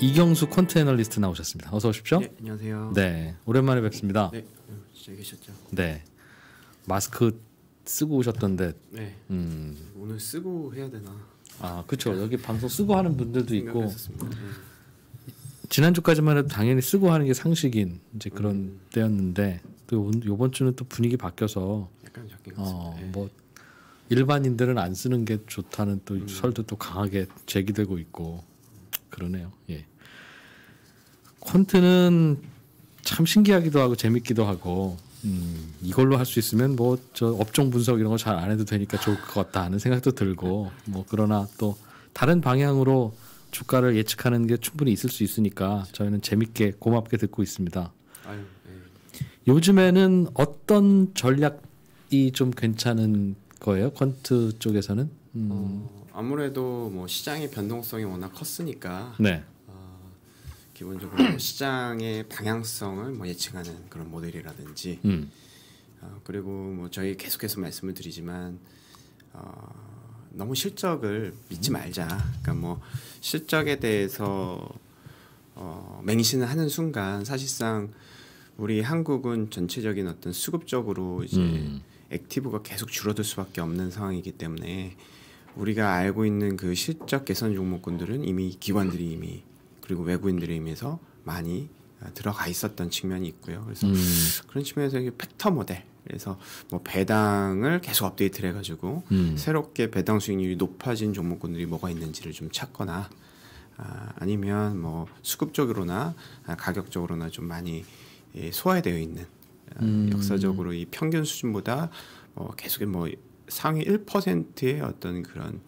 이경수 콘트 애널리스트 나오셨습니다. 어서 오십시오. 네, 안녕하세요. 네, 오랜만에 뵙습니다. 네, 진짜 계셨죠. 네, 마스크 쓰고 오셨던데. 네. 음. 오늘 쓰고 해야 되나? 아, 그렇죠. 여기 방송 쓰고 하는 분들도 있고. 네. 지난주까지만 해도 당연히 쓰고 하는 게 상식인 이제 그런 음. 때였는데 또 요번 주는 또 분위기 바뀌어서 약간 바뀐 것 어, 네. 뭐 일반인들은 안 쓰는 게 좋다는 또 음. 설도 또 강하게 제기되고 있고 그러네요. 예. 콘트는 참 신기하기도 하고 재밌기도 하고 음, 이걸로 할 수 있으면 뭐 저 업종 분석 이런 거 잘 안 해도 되니까 좋을 것 같다 하는 생각도 들고 뭐 그러나 또 다른 방향으로 주가를 예측하는 게 충분히 있을 수 있으니까 저희는 재밌게 고맙게 듣고 있습니다. 예. 요즘에는 어떤 전략이 좀 괜찮은 거예요? 퀀트 쪽에서는? 음. 어, 아무래도 뭐 시장의 변동성이 워낙 컸으니까 네. 기본적으로 뭐 시장의 방향성을 뭐 예측하는 그런 모델이라든지 음. 어, 그리고 뭐 저희 계속해서 말씀을 드리지만 어, 너무 실적을 믿지 말자. 그러니까 뭐 실적에 대해서 어, 맹신을 하는 순간 사실상 우리 한국은 전체적인 어떤 수급적으로 이제 음. 액티브가 계속 줄어들 수밖에 없는 상황이기 때문에 우리가 알고 있는 그 실적 개선 종목군들은 이미 기관들이 이미 그리고 외국인들에 의해서 많이 아, 들어가 있었던 측면이 있고요. 그래서 음. 그런 측면에서 이게 팩터 모델. 그래서 뭐 배당을 계속 업데이트를 해가지고 음. 새롭게 배당 수익률이 높아진 종목군들이 뭐가 있는지를 좀 찾거나 아, 아니면 뭐 수급적으로나 아, 가격적으로나 좀 많이 예, 소화되어 있는 아, 음. 역사적으로 이 평균 수준보다 어, 뭐 계속 뭐 상위 1%의 어떤 그런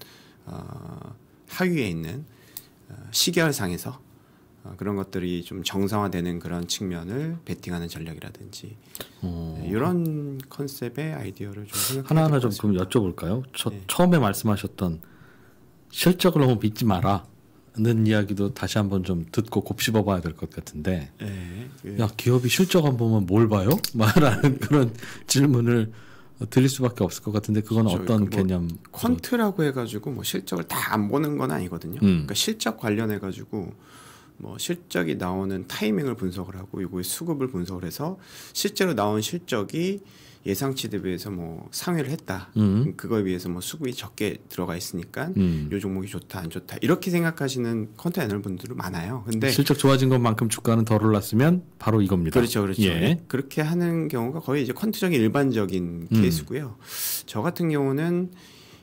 어, 하위에 있는 어, 시계열상에서 어, 그런 것들이 좀 정상화되는 그런 측면을 베팅하는 전략이라든지 어. 네, 이런 컨셉의 아이디어를 좀 하나하나 좀 그럼 여쭤볼까요? 저, 네. 처음에 말씀하셨던 실적을 너무 믿지 마라. 는 이야기도 다시 한번 좀 듣고 곱씹어 봐야 될 것 같은데 네, 네. 야 기업이 실적 안 보면 뭘 봐요? 말하는 그런 질문을 드릴 수밖에 없을 것 같은데 그건 그렇죠. 어떤 그러니뭐 개념? 퀀트라고 해가지고 뭐 실적을 다 안 보는 건 아니거든요. 음. 그러니까 실적 관련해 가지고 뭐 실적이 나오는 타이밍을 분석을 하고 이거의 수급을 분석을 해서 실제로 나온 실적이 예상치 대비해서 뭐 상회를 했다. 음. 그거에 비해서 뭐 수급이 적게 들어가 있으니까 음. 요 종목이 좋다 안 좋다 이렇게 생각하시는 컨테이너 분들도 많아요. 근데 실적 좋아진 것만큼 주가는 덜 올랐으면 바로 이겁니다. 그렇죠, 그렇죠. 예. 네. 그렇게 하는 경우가 거의 이제 컨트적인 일반적인 음. 케이스고요. 저 같은 경우는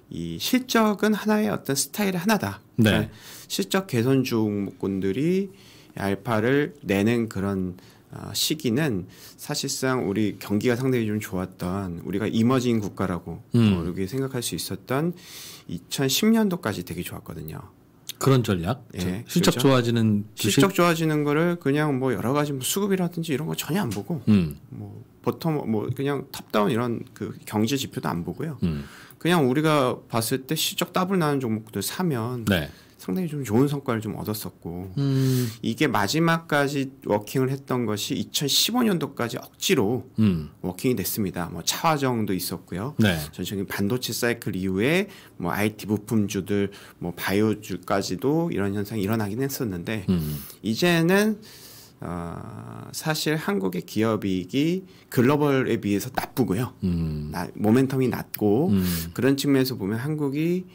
이 실적은 하나의 어떤 스타일 하나다. 네. 그러니까 실적 개선 종목군들이 알파를 내는 그런 어, 시기는 사실상 우리 경기가 상당히 좀 좋았던 우리가 이머징 국가라고 음. 뭐 이렇게 생각할 수 있었던 2010년도까지 되게 좋았거든요. 그런 전략. 예, 그렇죠. 실적 그렇죠? 좋아지는 그 실적 좋아지는 거를 그냥 뭐 여러 가지 뭐 수급이라든지 이런 거 전혀 안 보고 음. 뭐 보통 뭐 그냥 탑다운 이런 그 경제 지표도 안 보고요. 음. 그냥 우리가 봤을 때 실적 따블 나는 종목들 사면 네. 상당히 좀 좋은 성과를 좀 얻었었고 음. 이게 마지막까지 워킹을 했던 것이 2015년도까지 억지로 음. 워킹이 됐습니다. 뭐 차화정도 있었고요. 네. 전체적인 반도체 사이클 이후에 뭐 IT 부품주들 뭐 바이오주까지도 이런 현상이 일어나긴 했었는데 음. 이제는 어, 사실 한국의 기업이익이 글로벌에 비해서 나쁘고요. 음. 나, 모멘텀이 낮고 음. 그런 측면에서 보면 한국이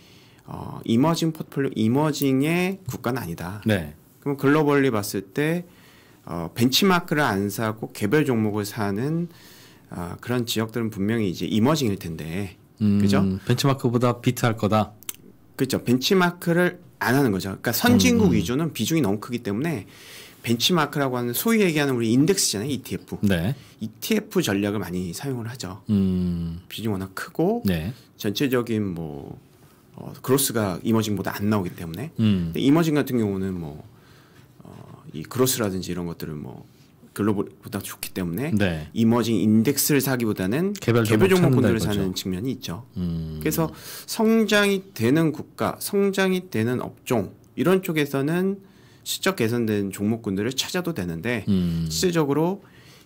어, 이머징 포트폴리오 이머징의 국가는 아니다. 네. 그럼 글로벌리 봤을 때 어, 벤치마크를 안 사고 개별 종목을 사는 어, 그런 지역들은 분명히 이제 이머징일 텐데. 음, 그죠? 벤치마크보다 비트할 거다. 그렇죠. 벤치마크를 안 하는 거죠. 그러니까 선진국 음. 위주는 비중이 너무 크기 때문에 벤치마크라고 하는 소위 얘기하는 우리 인덱스잖아요, ETF. 네. ETF 전략을 많이 사용을 하죠. 음. 비중 워낙 크고 네. 전체적인 뭐 어, 그로스가 이머징보다 안 나오기 때문에 음. 이머징 같은 경우는 뭐 어, 이 그로스라든지 이런 것들을뭐 글로벌보다 좋기 때문에 네. 이머징 인덱스를 사기보다는 개별, 개별 종목군들을 사는 측면이 있죠. 음. 그래서 성장이 되는 국가, 성장이 되는 업종 이런 쪽에서는 실적 개선된 종목군들을 찾아도 되는데 음. 실질적으로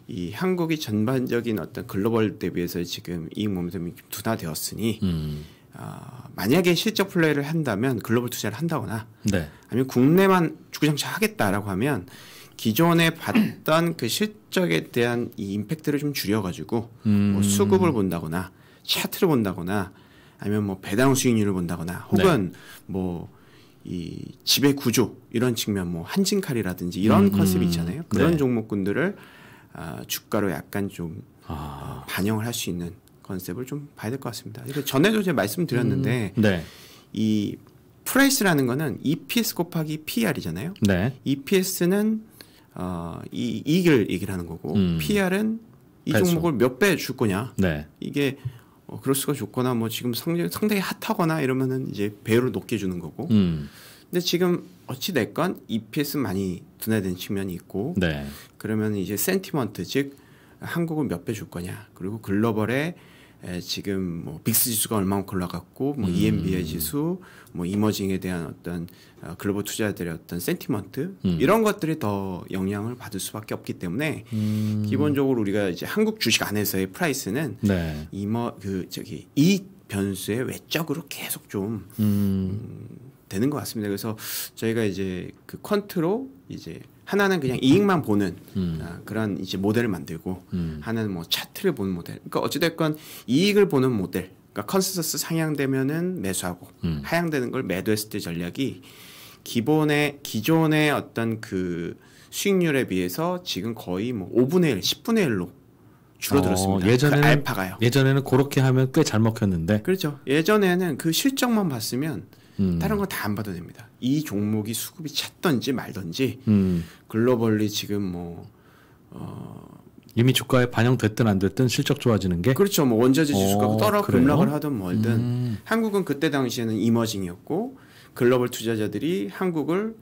이 한국이 전반적인 어떤 글로벌 대비해서 지금 이익 몸이 둔화되었으니 음. 어, 만약에 실적 플레이를 한다면 글로벌 투자를 한다거나 네. 아니면 국내만 주구장창 하겠다라고 하면 기존에 봤던 그 실적에 대한 이 임팩트를 좀 줄여가지고 뭐 음. 뭐 수급을 본다거나 차트를 본다거나 아니면 뭐 배당 수익률을 본다거나 혹은 네. 뭐이 지배 구조 이런 측면 뭐 한진칼이라든지 이런 음. 음. 컨셉이 있잖아요 그런 네. 종목군들을 어, 주가로 약간 좀 아. 어, 반영을 할 수 있는 컨셉을 좀 봐야 될 것 같습니다. 전에도 제가 말씀드렸는데 음, 네. 이 프라이스라는 거는 EPS 곱하기 PR이잖아요. 네. EPS는 어, 이 이익을 얘기하는 거고 음. PR은 이 배수. 종목을 몇 배 줄 거냐. 네. 이게 어, 뭐 그럴수가 좋거나 뭐 지금 상당히, 상당히 핫하거나 이러면은 이제 배율을 높게 주는 거고. 음. 근데 지금 어찌 됐건 EPS 많이 둔화된 측면이 있고. 네. 그러면 이제 센티먼트 즉 한국은 몇배 줄 거냐. 그리고 글로벌의 에, 예, 지금 뭐 빅스 지수가 얼마만큼 올라갔고 뭐 음. EMBA 지수, 뭐 이머징에 대한 어떤 어, 글로벌 투자들의 어떤 센티먼트 음. 이런 것들이 더 영향을 받을 수밖에 없기 때문에 음. 기본적으로 우리가 이제 한국 주식 안에서의 프라이스는 네. 이머 그 저기 이 변수의 외적으로 계속 좀 음. 음 되는 것 같습니다. 그래서 저희가 이제 그컨트롤 이제 하나는 그냥 이익만 보는 음. 어, 그런 이제 모델을 만들고 음. 하는 뭐 차트를 보는 모델. 그러니까 어찌됐건 이익을 보는 모델. 그러니까 컨센서스 상향되면은 매수하고 음. 하향되는 걸 매도했을 때 전략이 기본의 기존의 어떤 그 수익률에 비해서 지금 거의 뭐 5분의 1, 10분의 1로 줄어들었습니다. 어, 예전에는 그 알파가요. 예전에는 그렇게 하면 꽤 잘 먹혔는데. 그렇죠. 예전에는 그 실적만 봤으면 음. 다른 건 다안 봐도 됩니다. 이 종목이 수급이 찼던지 말던지 음. 글로벌리 지금 뭐 어, 이미 주가에 반영됐든 안 됐든 실적 좋아지는 게 그렇죠. 뭐 원자재 어, 지수가 뭐 떨어 급락을 하든 뭐든 음. 한국은 그때 당시에는 이머징이었고 글로벌 투자자들이 한국을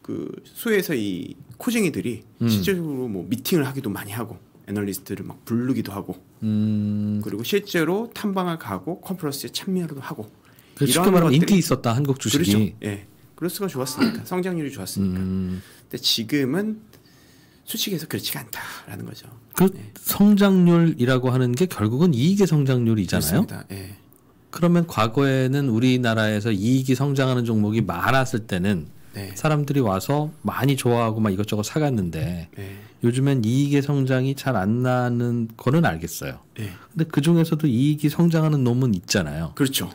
그 수에서 이 코쟁이들이 음. 실제로 뭐 미팅을 하기도 많이 하고 애널리스트를 막 부르기도 하고 음. 그리고 실제로 탐방을 가고 컨퍼런스에 참여도 하고 그 이런 쉽게 말하면 인기 있었다 한국 주식이. 그렇죠. 예. 그로스가 좋았으니까 성장률이 좋았으니까. 음. 근데 지금은 수직에서 그렇지가 않다라는 거죠. 그 예. 성장률이라고 하는 게 결국은 이익의 성장률이잖아요. 그 그러면 과거에는 우리나라에서 이익이 성장하는 종목이 많았을 때는 네. 사람들이 와서 많이 좋아하고 막 이것저것 사갔는데 네. 요즘엔 이익의 성장이 잘 안 나는 거는 알겠어요. 네. 근데 그 중에서도 이익이 성장하는 놈은 있잖아요. 그렇죠.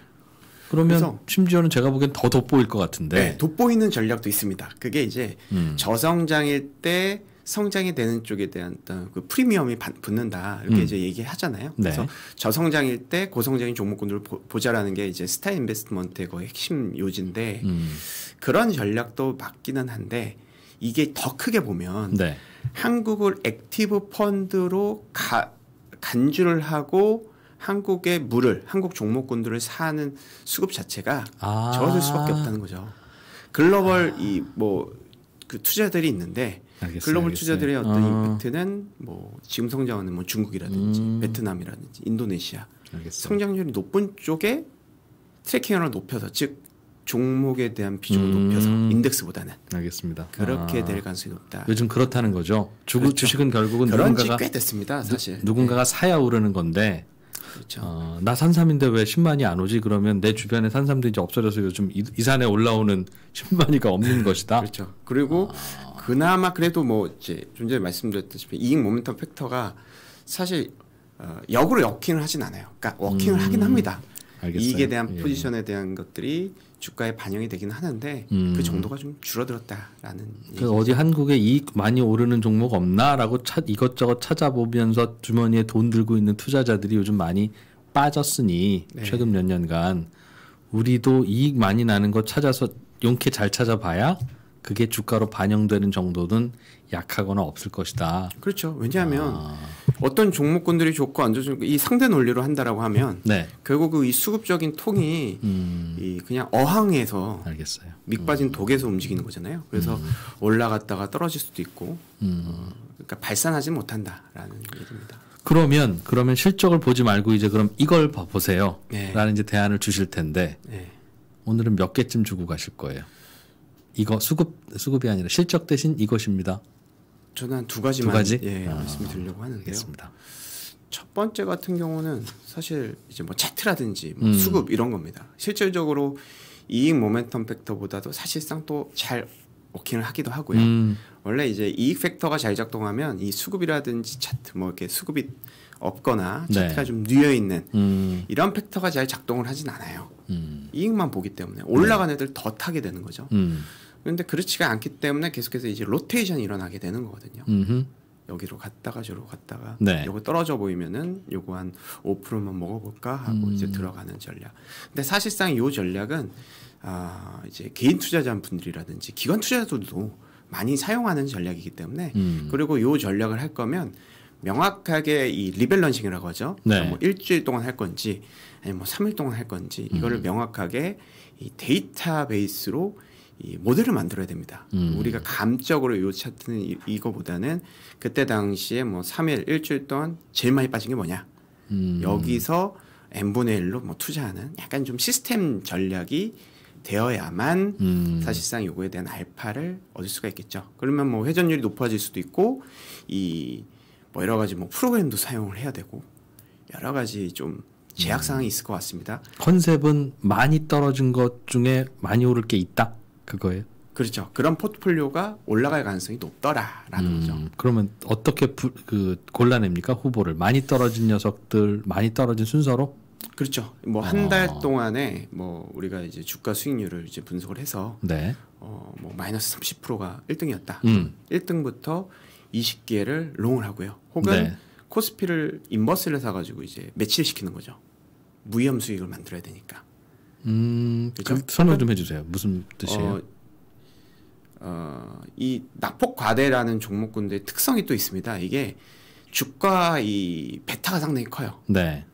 그러면 그래서, 심지어는 제가 보기엔 더 돋보일 것 같은데. 네, 돋보이는 전략도 있습니다. 그게 이제 음. 저성장일 때 성장이 되는 쪽에 대한 어떤 그 프리미엄이 붙는다 이렇게 음. 이제 얘기하잖아요. 네. 그래서 저성장일 때 고성장인 종목군들을 보, 자라는게 이제 스타 인베스트먼트의 거의 핵심 요지인데 음. 그런 전략도 맞기는 한데 이게 더 크게 보면 네. 한국을 액티브 펀드로 가, 간주를 하고 한국의 물을 한국 종목군들을 사는 수급 자체가 아. 적어질 수밖에 없다는 거죠. 글로벌 아. 이뭐 그 투자들이 있는데 알겠어요, 글로벌 투자들의 어떤 어. 임팩트는 뭐 지금 성장하는 뭐 중국이라든지 음. 베트남이라든지 인도네시아 알겠어요. 성장률이 높은 쪽에 트래킹을 높여서 즉 종목에 대한 비중을 음. 높여서 인덱스보다는 알겠습니다. 그렇게 아. 될 가능성이 높다. 요즘 그렇다는 거죠. 주, 그렇죠. 주식은 결국은 누군가가 꽤 됐습니다. 사실 누, 군가가 네. 예. 사야 오르는 건데 그렇죠. 어, 나 산삼인데 왜1만이안 오지? 그러면 내 주변에 산삼도 이제 없어져서 요즘 이, 이 산에 올라오는 1만이가 없는 것이다. 그렇죠. 그리고 아... 그나마 그래도 뭐 이제 좀 전에 말씀드렸다시 이익 모멘텀 팩터가 사실 어, 역으로 역킹을 하진 않아요. 그러니까 음, 워킹을 음... 하긴 합니다. 알겠어요. 이익에 대한 예. 포지션에 대한 것들이 주가에 반영이 되긴 하는데 그 음. 그 정도가 좀 줄어들었다라는. 그 어디 한국에 이익 많이 오르는 종목 없나라고 차, 이것저것 찾아보면서 주머니에 돈 들고 있는 투자자들이 요즘 많이 빠졌으니 네. 최근 몇 년간 우리도 이익 많이 나는 거 찾아서 용케 잘 찾아봐야 그게 주가로 반영되는 정도는 약하거나 없을 것이다. 그렇죠. 왜냐하면 아. 어떤 종목군들이 좋고 안 좋고 이 상대 논리로 한다라고 하면 네. 결국 그 이 수급적인 통이 음. 이 그냥 어항에서 알겠어요. 밑빠진 음. 독에서 움직이는 거잖아요. 그래서 음. 올라갔다가 떨어질 수도 있고 어, 음. 그러니까 발산하지 못한다라는 얘기입니다. 그러면 그러면 실적을 보지 말고 이제 그럼 이걸 봐보세요. 네. 라는 이제 대안을 주실 텐데 네. 오늘은 몇 개쯤 주고 가실 거예요? 이거 수급 수급이 아니라 실적 대신 이것입니다. 저는 한두 가지만 두 가지? 예, 예 아, 말씀드리려고 하는데요. 알겠습니다. 첫 번째 같은 경우는 사실 이제 뭐 차트라든지 뭐 음. 수급 이런 겁니다. 실질적으로 이익 모멘텀 팩터보다도 사실상 또 잘 워킹을 하기도 하고요. 음. 원래 이제 이익 팩터가 잘 작동하면 이 수급이라든지 차트 뭐 이렇게 수급이 없거나 차트가 네. 좀 뉘어 있는 음. 이런 팩터가 잘 작동을 하진 않아요. 음. 이익만 보기 때문에 올라간 애들 더 타게 되는 거죠. 음. 그런데 그렇지가 않기 때문에 계속해서 이제 로테이션이 일어나게 되는 거거든요. 음흠. 여기로 갔다가 저로 갔다가 네. 요거 떨어져 보이면은 요거 한 5%만 먹어볼까 하고 음. 이제 들어가는 전략. 근데 사실상 요 전략은 아 이제 개인 투자자 분들이라든지 기관 투자자들도 많이 사용하는 전략이기 때문에 음. 그리고 요 전략을 할 거면 명확하게 이 리밸런싱이라고 하죠. 네. 그러니까 뭐 일주일 동안 할 건지 아니면 뭐 3일 동안 할 건지 이거를 음. 명확하게 이 데이터베이스로 이 모델을 만들어야 됩니다. 음. 우리가 감적으로 요 차트는 이, 이거보다는 그때 당시에 뭐 3일, 일주일 동안 제일 많이 빠진 게 뭐냐. 음. 여기서 n분의 1로 뭐 투자하는 약간 좀 시스템 전략이 되어야만 음. 사실상 요거에 대한 알파를 얻을 수가 있겠죠. 그러면 뭐 회전율이 높아질 수도 있고 이 뭐 여러 가지 뭐 프로그램도 사용을 해야 되고 여러 가지 좀 제약 음. 사항이 있을 것 같습니다. 컨셉은 많이 떨어진 것 중에 많이 오를 게 있다. 그거예요? 그렇죠. 그런 포트폴리오가 올라갈 가능성이 높더라라는 음, 거죠. 그러면 어떻게 부, 그 골라냅니까 후보를 많이 떨어진 녀석들 많이 떨어진 순서로? 그렇죠. 뭐 한달 어. 동안에 뭐 우리가 이제 주가 수익률을 이제 분석을 해서 네. 어뭐 마이너스 30%가 1등이었다. 음. 1등부터 20개를 롱을 하고요. 혹은 네. 코스피를 인버스를 사가지고 이제 매치를 시키는 거죠. 무위험 수익을 만들어야 되니까. 음, 그렇죠? 설명 좀 해주세요. 무슨 뜻이에요? 어, 어, 이 낙폭과대라는 종목군의 들 특성이 또 있습니다. 이게 주가 이 베타가 상당히 커요. 네.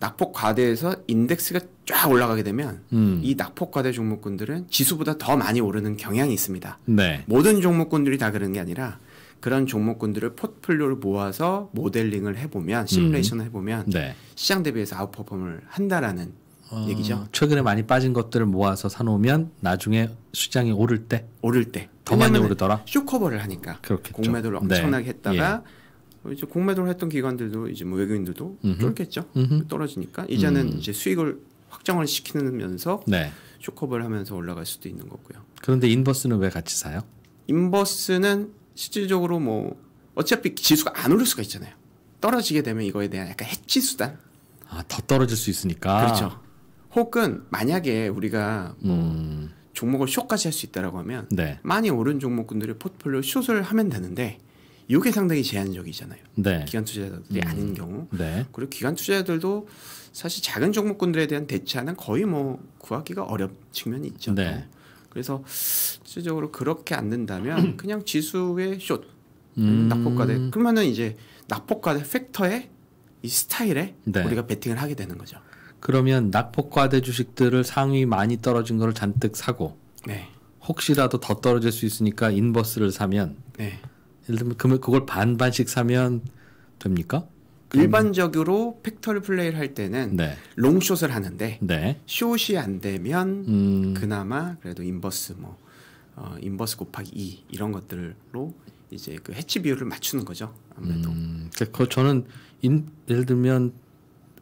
낙폭과대에서 인덱스가 쫙 올라가게 되면 음. 이 낙폭과대 종목군들은 지수보다 더 많이 오르는 경향이 있습니다. 네. 모든 종목군들이 다 그런 게 아니라 그런 종목군들을 포트폴리오를 모아서 모델링을 해보면 음. 시뮬레이션을 해보면 네. 시장 대비해서 아웃퍼폼을 한다라는 어, 얘기죠. 최근에 많이 빠진 것들을 모아서 사놓으면 나중에 시장이 오를 때 오를 때더 많이 오르더라. 쇼커버를 하니까 그렇겠죠. 공매도를 네. 엄청나게 네. 했다가 예. 뭐 이제 공매도를 했던 기관들도 이제 뭐 외국인들도 쫄겠죠. 떨어지니까 이제는 음. 이제 수익을 확장을 시키면서 네. 쇼커버를 하면서 올라갈 수도 있는 거고요. 그런데 인버스는 왜 같이 사요? 인버스는 실질적으로 뭐 어차피 지수가 안 오를 수가 있잖아요. 떨어지게 되면 이거에 대한 약간 해치 수단. 아, 더 떨어질 수 있으니까. 그렇죠. 혹은 만약에 우리가 뭐 음. 종목을 쇼까지할 수 있다라고 하면 네. 많이 오른 종목군들을 포트폴리오 쇼를 하면 되는데 이게 상당히 제한적이잖아요. 네. 기관 투자자들이 음. 아닌 경우. 네. 그리고 기관 투자자들도 사실 작은 종목군들에 대한 대체하는 거의 뭐 구하기가 어렵 측면이 있죠. 네. 그래서 실질적으로 그렇게 안 된다면 그냥 지수의 숏 음. 낙폭과대 그러면은 이제 낙폭과대 팩터의 이 스타일에 네. 우리가 베팅을 하게 되는 거죠. 그러면 낙폭과대 주식들을 상위 많이 떨어진 거를 잔뜩 사고 네. 혹시라도 더 떨어질 수 있으니까 인버스를 사면 네. 예를 들면 그, 그걸 반반씩 사면 됩니까? 일반적으로 팩터를 플레이를 할 때는 네. 롱숏을 하는데 네. 숏이 안 되면 음... 그나마 그래도 인버스 뭐 어, 인버스 곱하기 2 이런 것들로 이제 그 해치 비율을 맞추는 거죠 아무래도. 음, 그 저는 인, 예를 들면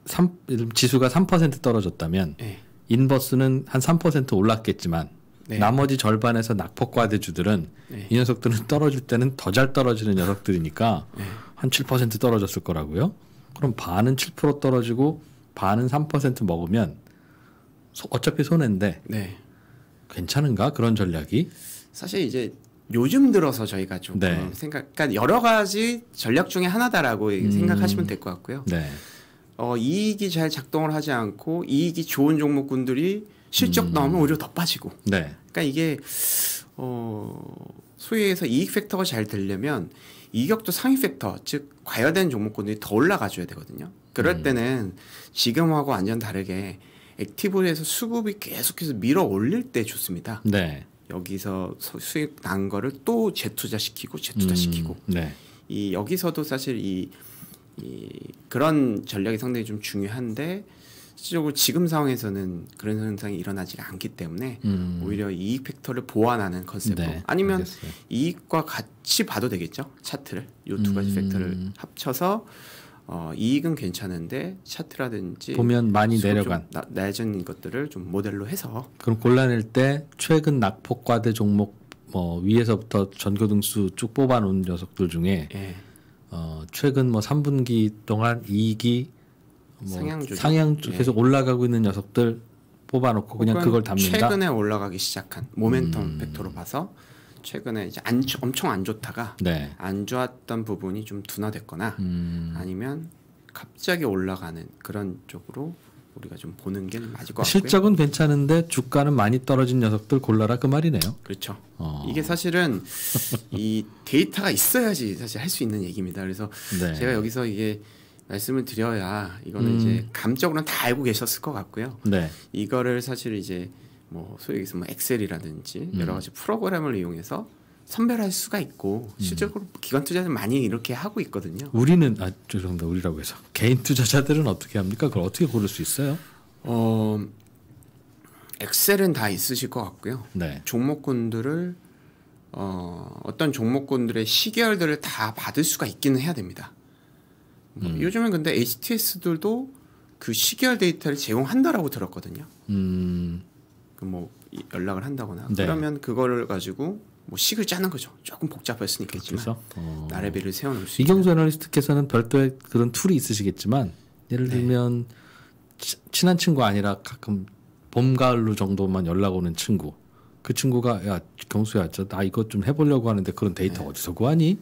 3, 지수가 3% 떨어졌다면 네. 인버스는 한 3% 올랐겠지만 네. 나머지 절반에서 낙폭과대주들은 네. 이 녀석들은 떨어질 때는 더 잘 떨어지는 녀석들이니까 네. 한7% 떨어졌을 거라고요. 그럼 반은 7% 떨어지고 반은 3% 먹으면 소, 어차피 손해인데 네. 괜찮은가 그런 전략이? 사실 이제 요즘 들어서 저희가 좀금 네. 생각, 그러니까 여러 가지 전략 중에 하나다라고 음... 생각하시면 될 것 같고요. 네. 어, 이익이 잘 작동을 하지 않고 이익이 좋은 종목군들이 실적 음. 나오면 오히려 더 빠지고. 네. 그러니까 이게 어, 소위에서 이익 팩터가 잘 되려면 이격도 상위 팩터, 즉 과열된 종목군들이 더 올라가줘야 되거든요. 그럴 음. 때는 지금하고 완전 다르게 액티브에서 수급이 계속해서 밀어 올릴 때 좋습니다. 네. 여기서 수익 난 거를 또 재투자시키고 재투자시키고 음. 네. 이 여기서도 사실 이이 그런 전략이 상당히 좀 중요한데 실질적으로 지금 상황에서는 그런 현상이 일어나지 않기 때문에 음. 오히려 이익 팩터를 보완하는 컨셉으로 네, 아니면 알겠어요. 이익과 같이 봐도 되겠죠 차트를 요두 가지 음. 팩터를 합쳐서 어, 이익은 괜찮은데 차트라든지 보면 많이 내려간 나, 낮은 것들을 좀 모델로 해서 그럼 골라낼 때 최근 낙폭과대 종목 뭐 위에서부터 전교 등수 쭉 뽑아놓은 녀석들 중에 예. 어, 최근 뭐 3분기 동안 이익이 뭐 상향, 상향 예. 계속 올라가고 있는 녀석들 뽑아놓고 그냥 그걸 담는다. 최근에 올라가기 시작한 모멘텀 음. 팩터로 봐서 최근에 이제 안, 엄청 안 좋다가 네. 안 좋았던 부분이 좀 둔화됐거나 음. 아니면 갑자기 올라가는 그런 쪽으로 우리가 좀 보는 게 맞을 것 같고요. 실적은 괜찮은데 주가는 많이 떨어진 녀석들 골라라 그 말이네요. 그렇죠. 어. 이게 사실은 이 데이터가 있어야지 사실 할 수 있는 얘기입니다. 그래서 네. 제가 여기서 이게 말씀을 드려야 이거는 음. 이제 감적으로는 다 알고 계셨을 것 같고요. 네. 이거를 사실 이제 뭐 소위 얘기해서 뭐 엑셀이라든지 음. 여러 가지 프로그램을 이용해서 선별할 수가 있고 실적으로 음. 기관 투자는 자 많이 이렇게 하고 있거든요. 우리는 아 죄송합니다 우리라고 해서 개인 투자자들은 어떻게 합니까? 그걸 어떻게 고를 수 있어요? 어 엑셀은 다 있으실 것 같고요. 네. 종목군들을 어, 어떤 종목군들의 시계열들을 다 받을 수가 있기는 해야 됩니다. 뭐 음. 요즘은 근데 HTS들도 그 시계열 데이터를 제공한다라고 들었거든요. 음. 그뭐 연락을 한다거나 네. 그러면 그거를 가지고 뭐 식을 짜는 거죠. 조금 복잡할 수는 있겠지만 어. 나래비를 세워놓을 수 이경수 애널리스트께서는 별도의 그런 툴이 있으시겠지만 예를 네. 들면 치, 친한 친구 아니라 가끔 봄 가을로 정도만 연락 오는 친구 그 친구가 야 경수야 저 나 이거 좀 해보려고 하는데 그런 데이터 네. 어디서 구하니?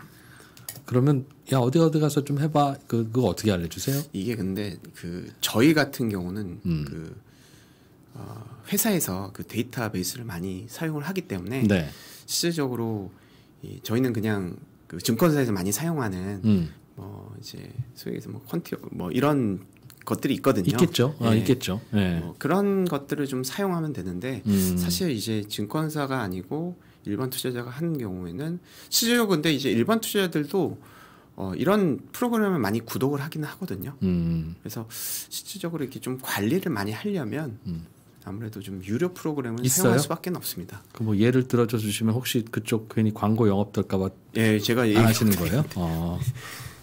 그러면 야 어디 어디 가서 좀 해봐 그 그거 어떻게 알려주세요? 이게 근데 그 저희 같은 경우는 음. 그 어, 회사에서 그 데이터베이스를 많이 사용을 하기 때문에 네. 실질적으로 이, 저희는 그냥 그 증권사에서 많이 사용하는 음. 뭐 이제 소위해서 뭐 퀀티 뭐 이런 것들이 있거든요. 있겠죠. 아, 예. 있겠죠. 네. 뭐 그런 것들을 좀 사용하면 되는데 음. 사실 이제 증권사가 아니고 일반 투자자가 하는 경우에는 실질적으로 근데 이제 일반 투자자들도 어, 이런 프로그램을 많이 구독을 하기는 하거든요. 음. 그래서 실질적으로 이렇게 좀 관리를 많이 하려면 음. 아무래도 좀 유료 프로그램을 있어요? 사용할 수밖에 없습니다. 그뭐 예를 들어줘 주시면 혹시 그쪽 괜히 광고 영업될까봐 예 제가 안 하시는 거예요? 어.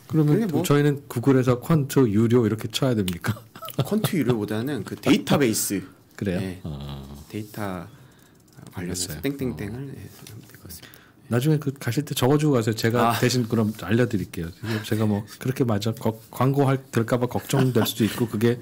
그러면 뭐 저희는 구글에서 퀀트 유료 이렇게 쳐야 됩니까? 퀀트 유료보다는 그 데이터베이스 그래요? 예. 어. 데이터 관련해서 땡땡땡을 어. 예, 예, 나중에 그 가실 때 적어주고 가세요. 제가 아. 대신 그럼 알려드릴게요. 제가 뭐 그렇게 맞아 광고할 될까봐 걱정될 수도 있고 그게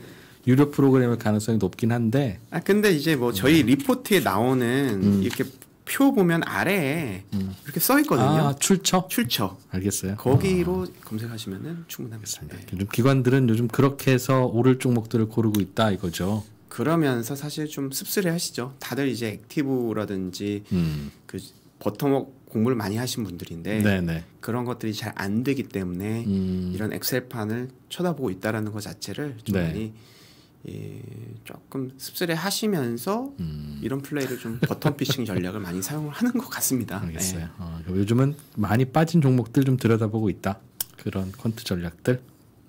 유료 프로그램일 가능성이 높긴 한데. 아 근데 이제 뭐 저희 음. 리포트에 나오는 음. 이렇게 표 보면 아래에 음. 이렇게 써 있거든요. 아, 출처? 출처. 알겠어요. 거기로 어. 검색하시면은 충분합니다. 네. 요즘 기관들은 요즘 그렇게 해서 오를 종목들을 고르고 있다 이거죠. 그러면서 사실 좀 씁쓸해 하시죠. 다들 이제 액티브라든지 음. 그 버터먹 공부를 많이 하신 분들인데 네네. 그런 것들이 잘 안 되기 때문에 음. 이런 엑셀판을 쳐다보고 있다라는 것 자체를 좀 네. 많이 예, 조금 씁쓸해 하시면서 음. 이런 플레이를 좀 버튼 피싱 전략을 많이 사용을 하는 것 같습니다. 알겠어요. 예. 어, 요즘은 많이 빠진 종목들 좀 들여다보고 있다. 그런 컨트 전략들.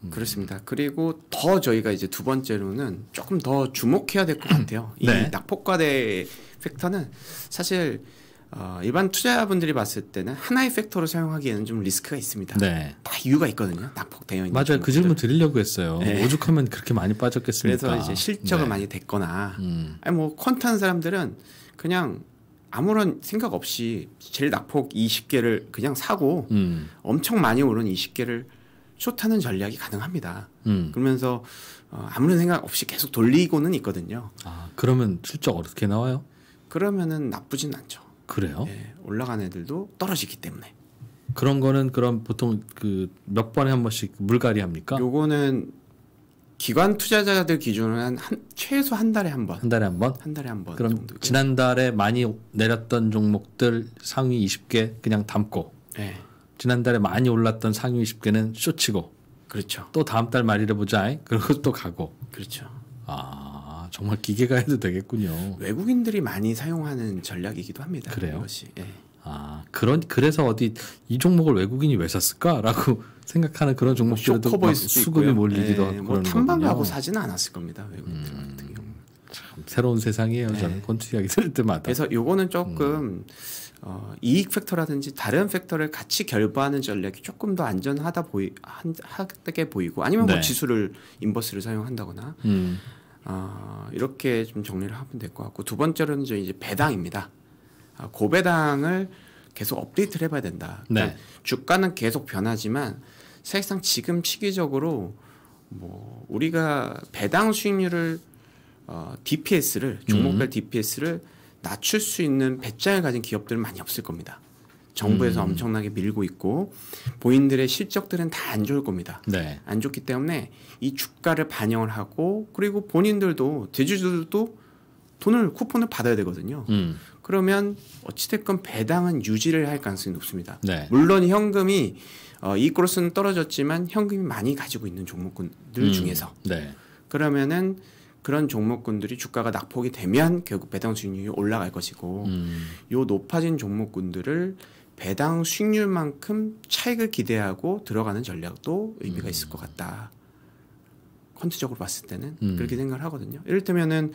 음. 그렇습니다. 그리고 더 저희가 이제 두 번째로는 조금 더 주목해야 될 것 같아요. 네. 이 낙폭과대 팩터는 사실 어, 일반 투자분들이 봤을 때는 하나의 팩터로 사용하기에는 좀 리스크가 있습니다. 네. 다 이유가 있거든요. 낙폭 대형. 맞아요. 그 질문 드리려고 했어요. 네. 오죽하면 그렇게 많이 빠졌겠습니까? 그래서 이제 실적을 네. 많이 됐거나, 음. 아니 뭐 퀀트한 사람들은 그냥 아무런 생각 없이 제일 낙폭 20개를 그냥 사고 음. 엄청 많이 오른 20개를 숏하는 전략이 가능합니다. 음. 그러면서 어, 아무런 생각 없이 계속 돌리고는 있거든요. 아, 그러면 실적 어떻게 나와요? 그러면은 나쁘진 않죠. 그래요? 예, 올라간 애들도 떨어지기 때문에. 그런 거는 그럼 보통 그 몇 번에 한 번씩 물갈이 합니까? 요거는 기관 투자자들 기준으로는 한, 최소 한 달에 한 번. 한 달에 한 번? 한 달에 한 번. 그럼 정도. 지난달에 많이 내렸던 종목들 상위 20개 그냥 담고. 네. 예. 지난달에 많이 올랐던 상위 20개는 쇼치고. 그렇죠. 또 다음 달 말이라 보자. 그리고 또 가고. 그렇죠. 아. 정말 기계가 해도 되겠군요. 외국인들이 많이 사용하는 전략이기도 합니다. 그래요. 이것이. 예. 아 그런 그래서 어디 이 종목을 외국인이 왜 샀을까라고 생각하는 그런 종목들도 뭐 수급이 있고요. 몰리기도 하고 예, 뭐 탐방하고 사지는 않았을 겁니다 외국인들 음, 같은 경우. 참 새로운 세상이에요. 네. 저는 예. 건축 이야기 들을 때마다. 그래서 요거는 조금 음. 어, 이익 팩터라든지 다른 팩터를 같이 결부하는 전략이 조금 더 안전하다 보이 한, 하게 보이고 아니면 뭐 네. 뭐 지수를 인버스를 사용한다거나. 음. 어, 이렇게 좀 정리를 하면 될 것 같고 두 번째로는 이제 배당입니다. 아, 고배당을 계속 업데이트를 해봐야 된다. 네. 그러니까 네. 주가는 계속 변하지만 사실상 지금 시기적으로 뭐 우리가 배당 수익률을 어, DPS를 종목별 음. DPS를 낮출 수 있는 배짱을 가진 기업들은 많이 없을 겁니다. 정부에서 음. 엄청나게 밀고 있고 본인들의 실적들은 다 안 좋을 겁니다. 네. 안 좋기 때문에 이 주가를 반영을 하고 그리고 본인들도 제주주들도 돈을 쿠폰을 받아야 되거든요. 음. 그러면 어찌됐건 배당은 유지를 할 가능성이 높습니다. 네. 물론 현금이 어, 이익로스는 떨어졌지만 현금이 많이 가지고 있는 종목군들 음. 중에서 네. 그러면은 그런 종목군들이 주가가 낙폭이 되면 결국 배당 수익률이 올라갈 것이고 음. 요 높아진 종목군들을 배당 수익률만큼 차익을 기대하고 들어가는 전략도 의미가 음. 있을 것 같다. 퀀트적으로 봤을 때는 음. 그렇게 생각을 하거든요. 이를테면은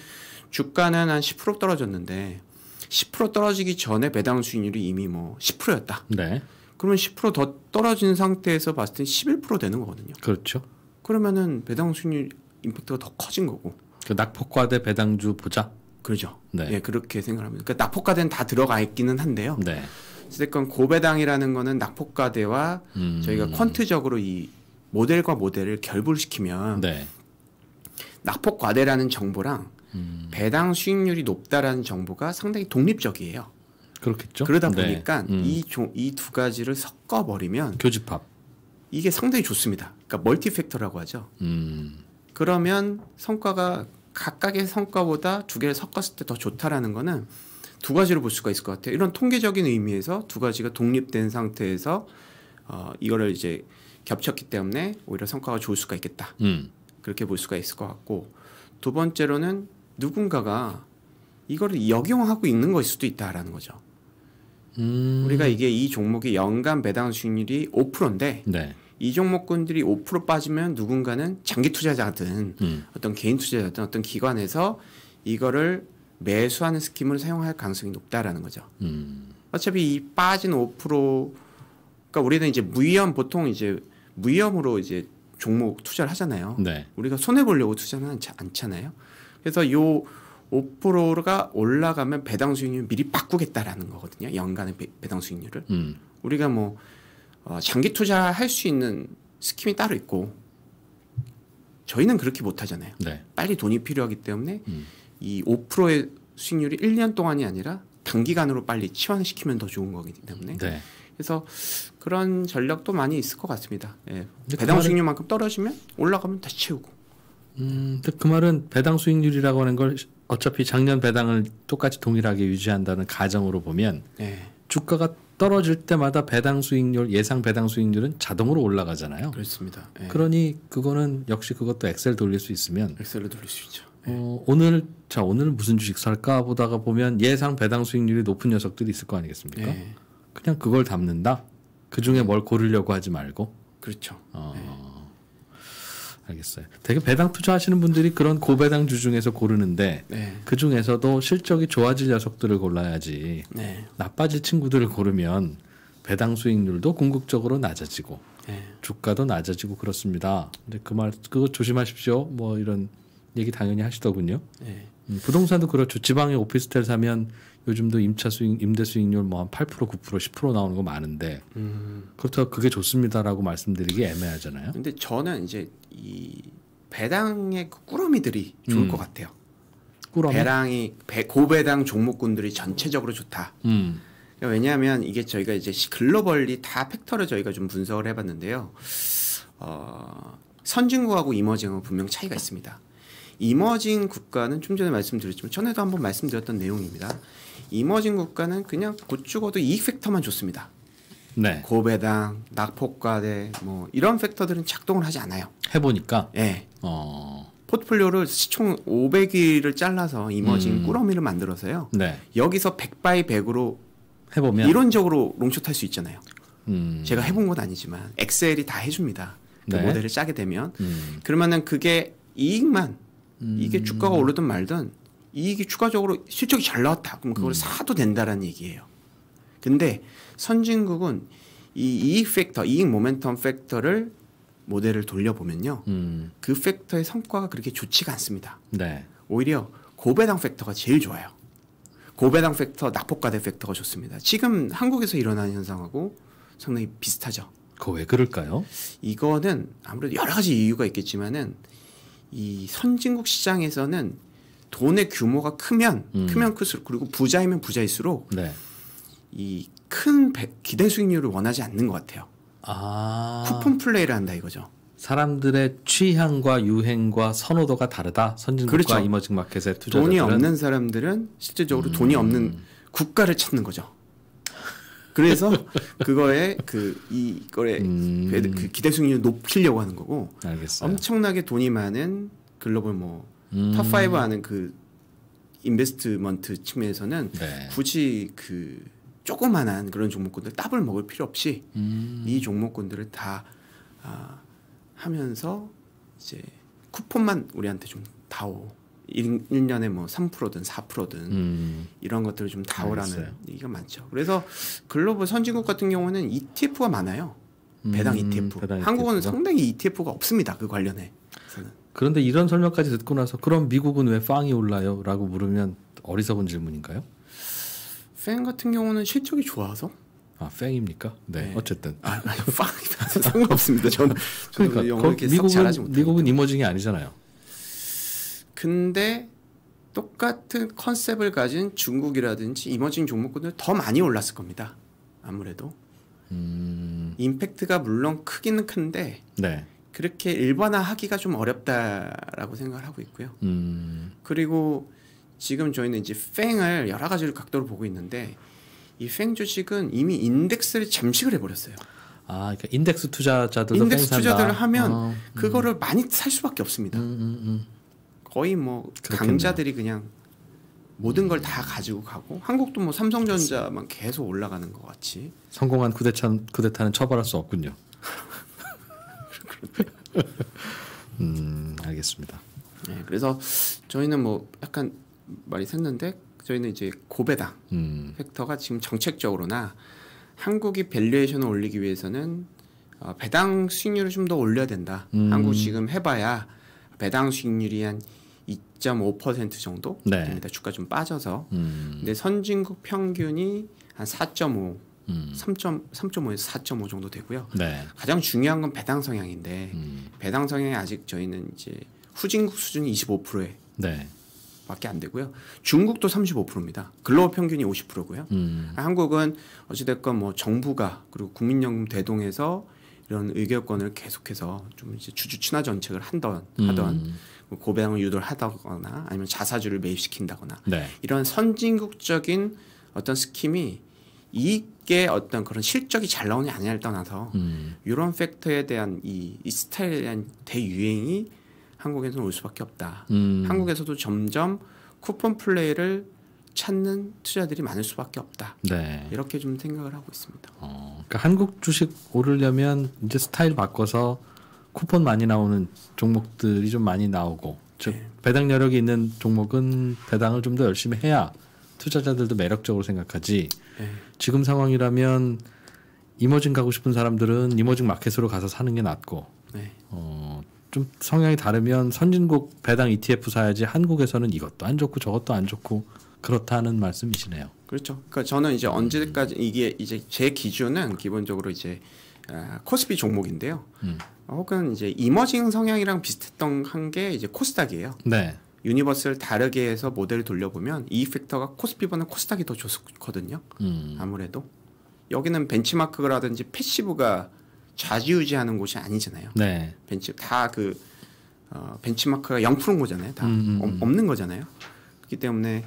주가는 한 10% 떨어졌는데 10% 떨어지기 전에 배당 수익률이 이미 뭐 10%였다. 네. 그러면 10%더 떨어진 상태에서 봤을 때11% 되는 거거든요. 그렇죠. 그러면은 배당 수익률 임팩트가 더 커진 거고. 그 낙폭과대 배당주 보자. 그렇죠. 네. 예, 그렇게 생각합니다. 그러니까 낙폭과대는 다 들어가 있기는 한데요. 네. 어쨌건 고배당이라는 거는 낙폭과대와 음. 저희가 퀀트적으로 이 모델과 모델을 결부시키면 네. 낙폭과대라는 정보랑 음. 배당 수익률이 높다라는 정보가 상당히 독립적이에요. 그렇겠죠. 그러다 네. 보니까 음. 이두 가지를 섞어 버리면 교집합 이게 상당히 좋습니다. 그러니까 멀티팩터라고 하죠. 음. 그러면 성과가 각각의 성과보다 두 개를 섞었을 때 더 좋다라는 거는 두 가지로 볼 수가 있을 것 같아요. 이런 통계적인 의미에서 두 가지가 독립된 상태에서 어, 이거를 이제 겹쳤기 때문에 오히려 성과가 좋을 수가 있겠다. 음. 그렇게 볼 수가 있을 것 같고 두 번째로는 누군가가 이거를 역용하고 있는 것일 수도 있다라는 거죠. 음. 우리가 이게 이 종목의 연간 배당 수익률이 5%인데 네. 이 종목군들이 5% 빠지면 누군가는 장기 투자자든 음. 어떤 개인 투자자든 어떤 기관에서 이거를 매수하는 스킴을 사용할 가능성이 높다라는 거죠. 음. 어차피 이 빠진 5% 그러니까 우리는 이제 무위험 보통 이제 무위험으로 이제 종목 투자를 하잖아요. 네. 우리가 손해 보려고 투자는 않잖아요. 그래서 요 5%가 올라가면 배당 수익률 미리 바꾸겠다라는 거거든요. 연간의 배, 당 수익률을. 음. 우리가 뭐 어, 장기 투자할 수 있는 스킴이 따로 있고 저희는 그렇게 못 하잖아요. 네. 빨리 돈이 필요하기 때문에 음. 이 5%의 수익률이 1, 년 동안이 아니라 단기간으로 빨리 치환시키면 더 좋은 거기 때문에 네. 그래서 그런 전략도 많이 있을 것 같습니다. 예. 그 배당 그 수익률만큼 떨어지면 올라가면 다시 채우고. 음, 그 말은 배당 수익률이라고 하는 걸 어차피 작년 배당을 똑같이 동일하게 유지한다는 가정으로 보면 예. 주가가 떨어질 때마다 배당 수익률 예상 배당 수익률은 자동으로 올라가잖아요. 그렇습니다. 예. 그러니 그거는 역시 그것도 엑셀 돌릴 수 있으면 엑셀로 돌릴 수 있죠. 어, 오늘 자 오늘 무슨 주식 살까 보다가 보면 예상 배당 수익률이 높은 녀석들이 있을 거 아니겠습니까? 네. 그냥 그걸 담는다. 그 중에 뭘 고르려고 하지 말고. 그렇죠. 어, 네. 알겠어요. 되게 배당 투자하시는 분들이 그런 고배당 주 중에서 고르는데 네. 그 중에서도 실적이 좋아질 녀석들을 골라야지. 나빠질 친구들을 고르면 배당 수익률도 궁극적으로 낮아지고 주가도 낮아지고 그렇습니다. 근데 그 말 그거 조심하십시오. 뭐 이런 얘기 당연히 하시더군요. 네. 음, 부동산도 그렇죠. 지방에 오피스텔 사면 요즘도 임차 수익, 임대 수익률 뭐 한 8%, 9%, 10% 나오는 거 많은데 음. 그렇다고 그게 좋습니다라고 말씀드리기 애매하잖아요. 근데 저는 이제 이 배당의 그 꾸러미들이 좋을 음. 것 같아요. 꾸러미? 배당이 배, 고배당 종목군들이 전체적으로 좋다. 음. 그러니까 왜냐하면 이게 저희가 이제 글로벌리 다 팩터를 저희가 좀 분석을 해봤는데요. 어, 선진국하고 이머징은 분명 차이가 있습니다. 이머징 국가는 좀 전에 말씀드렸지만 전에도 한번 말씀드렸던 내용입니다. 이머징 국가는 그냥 고추고도 이익 팩터만 좋습니다. 네. 고배당, 낙폭과대 뭐 이런 팩터들은 작동을 하지 않아요. 해보니까. 네. 어... 포트폴리오를 시총 5 0 0위를 잘라서 이머징 음... 꾸러미를 만들어서요. 네. 여기서 100바이 100으로 해보면 이론적으로 롱숏 할수 있잖아요. 음... 제가 해본 건 아니지만 엑셀이 다 해줍니다. 그 네. 모델을 짜게 되면 음... 그러면은 그게 이익만 음. 이게 주가가 오르든 말든 이익이 추가적으로 실적이 잘 나왔다. 그럼 그걸 음. 사도 된다라는 얘기예요. 근데 선진국은 이 이익 팩터, 이익 모멘텀 팩터를 모델을 돌려보면요. 음. 그 팩터의 성과가 그렇게 좋지가 않습니다. 네. 오히려 고배당 팩터가 제일 좋아요. 고배당 팩터, 낙폭가대 팩터가 좋습니다. 지금 한국에서 일어나는 현상하고 상당히 비슷하죠. 그거 왜 그럴까요? 이거는 아무래도 여러 가지 이유가 있겠지만은 이 선진국 시장에서는 돈의 규모가 크면 음. 크면 클수록 그리고 부자이면 부자일수록 네. 이큰 기대 수익률을 원하지 않는 것 같아요. 아. 쿠폰 플레이를 한다 이거죠. 사람들의 취향과 유행과 선호도가 다르다. 선진국과 그렇죠. 이머징 마켓에 투자 돈이 없는 사람들은 실제적으로 음. 돈이 없는 국가를 찾는 거죠. 그래서 그거에 그 이거에 음... 그 기대 수익률 높이려고 하는 거고 알겠어요. 엄청나게 돈이 많은 글로벌 뭐 음... 탑5 하는 그 인베스트먼트 측면에서는 네. 굳이 그 조그만한 그런 종목군들 따블 먹을 필요 없이 음... 이 종목군들을 다 아, 하면서 이제 쿠폰만 우리한테 좀 다오. 일년에뭐 3%든 4%든 음. 이런 것들을 좀다우라는 얘기가 많죠. 그래서 글로벌 선진국 같은 경우는 ETF가 많아요. 배당 음, ETF. 배당 e 한국은 ETF가? 상당히 ETF가 없습니다. 그 관련해. 그런데 이런 설명까지 듣고 나서 그럼 미국은 왜 빵이 올라요? 라고 물으면 어리석은 질문인가요? 팬 같은 경우는 실적이 좋아서 아, 팽입니까? 네, 네. 어쨌든. 아, 아니, 빵 상관없습니다. 저는, 그러니까, 영어 이렇게 미국은, 미국은 이머징이 아니잖아요. 근데 똑같은 컨셉을 가진 중국이라든지 이머징 종목군들 더 많이 올랐을 겁니다. 아무래도 음... 임팩트가 물론 크기는 큰데 네. 그렇게 일반화하기가 좀 어렵다라고 생각을 하고 있고요. 음... 그리고 지금 저희는 이제 팽을 여러 가지 각도로 보고 있는데 이팽 주식은 이미 인덱스를 잠식을 해버렸어요. 아, 그러니까 인덱스 투자자들도 인덱스 투자들을 하면 어, 음. 그거를 많이 살 수밖에 없습니다. 음, 음, 음. 거의 뭐 그렇겠네요. 강자들이 그냥 모든 걸 다 가지고 가고 한국도 뭐 삼성전자만 계속 올라가는 것 같이 성공한 쿠데타, 쿠데타는 처벌할 수 없군요. 음 알겠습니다. 네, 그래서 저희는 뭐 약간 말이 샜는데 저희는 이제 고배당 음. 팩터가 지금 정책적으로나 한국이 밸류에이션을 올리기 위해서는 어, 배당 수익률을 좀 더 올려야 된다. 음. 한국 지금 해봐야 배당 수익률이 한6.5% 정도 네. 됩니다. 주가 좀 빠져서. 음. 근데 선진국 평균이 한 4.5. 음. 3.3.5에서 4.5 정도 되고요. 네. 가장 중요한 건 배당 성향인데 음. 배당 성향이 아직 저희는 이제 후진국 수준이 25%에 네. 밖에 안 되고요. 중국도 35%입니다. 글로벌 평균이 50%고요. 음. 그러니까 한국은 어찌됐건 뭐 정부가 그리고 국민연금 대동해서 이런 의결권을 계속해서 좀 이제 주주 친화 정책을 한던 하던, 하던 음. 고배당을 유도를 하다거나 아니면 자사주를 매입시킨다거나 네. 이런 선진국적인 어떤 스킴이 이게 어떤 그런 실적이 잘 나오냐 아니냐를 떠나서 음. 이런 팩터에 대한 이, 이 스타일에 대한 대유행이 한국에서는 올 수밖에 없다. 음. 한국에서도 점점 쿠폰 플레이를 찾는 투자들이 많을 수밖에 없다. 네. 이렇게 좀 생각을 하고 있습니다. 어, 그러니까 한국 주식 오르려면 이제 스타일 바꿔서 쿠폰 많이 나오는 종목들이 좀 많이 나오고 즉 네. 배당 여력이 있는 종목은 배당을 좀 더 열심히 해야 투자자들도 매력적으로 생각하지 네. 지금 상황이라면 이머징 가고 싶은 사람들은 이머징 마켓으로 가서 사는 게 낫고 네. 어, 좀 성향이 다르면 선진국 배당 ETF 사야지 한국에서는 이것도 안 좋고 저것도 안 좋고 그렇다는 말씀이시네요. 그렇죠. 그러니까 저는 이제 언제까지 이게 이제 제 기준은 기본적으로 이제 아, 코스피 종목인데요. 음. 어, 혹은 이제 이머징 성향이랑 비슷했던 한 게 이제 코스닥이에요. 네. 유니버스를 다르게 해서 모델을 돌려보면 이 팩터가 코스피보다는 코스닥이 더 좋거든요. 음. 아무래도 여기는 벤치마크라든지 패시브가 좌지우지하는 곳이 아니잖아요. 네. 벤치 다그 어, 벤치마크가 영 0%인 거잖아요. 다 음, 음, 음, 없는 거잖아요. 그렇기 때문에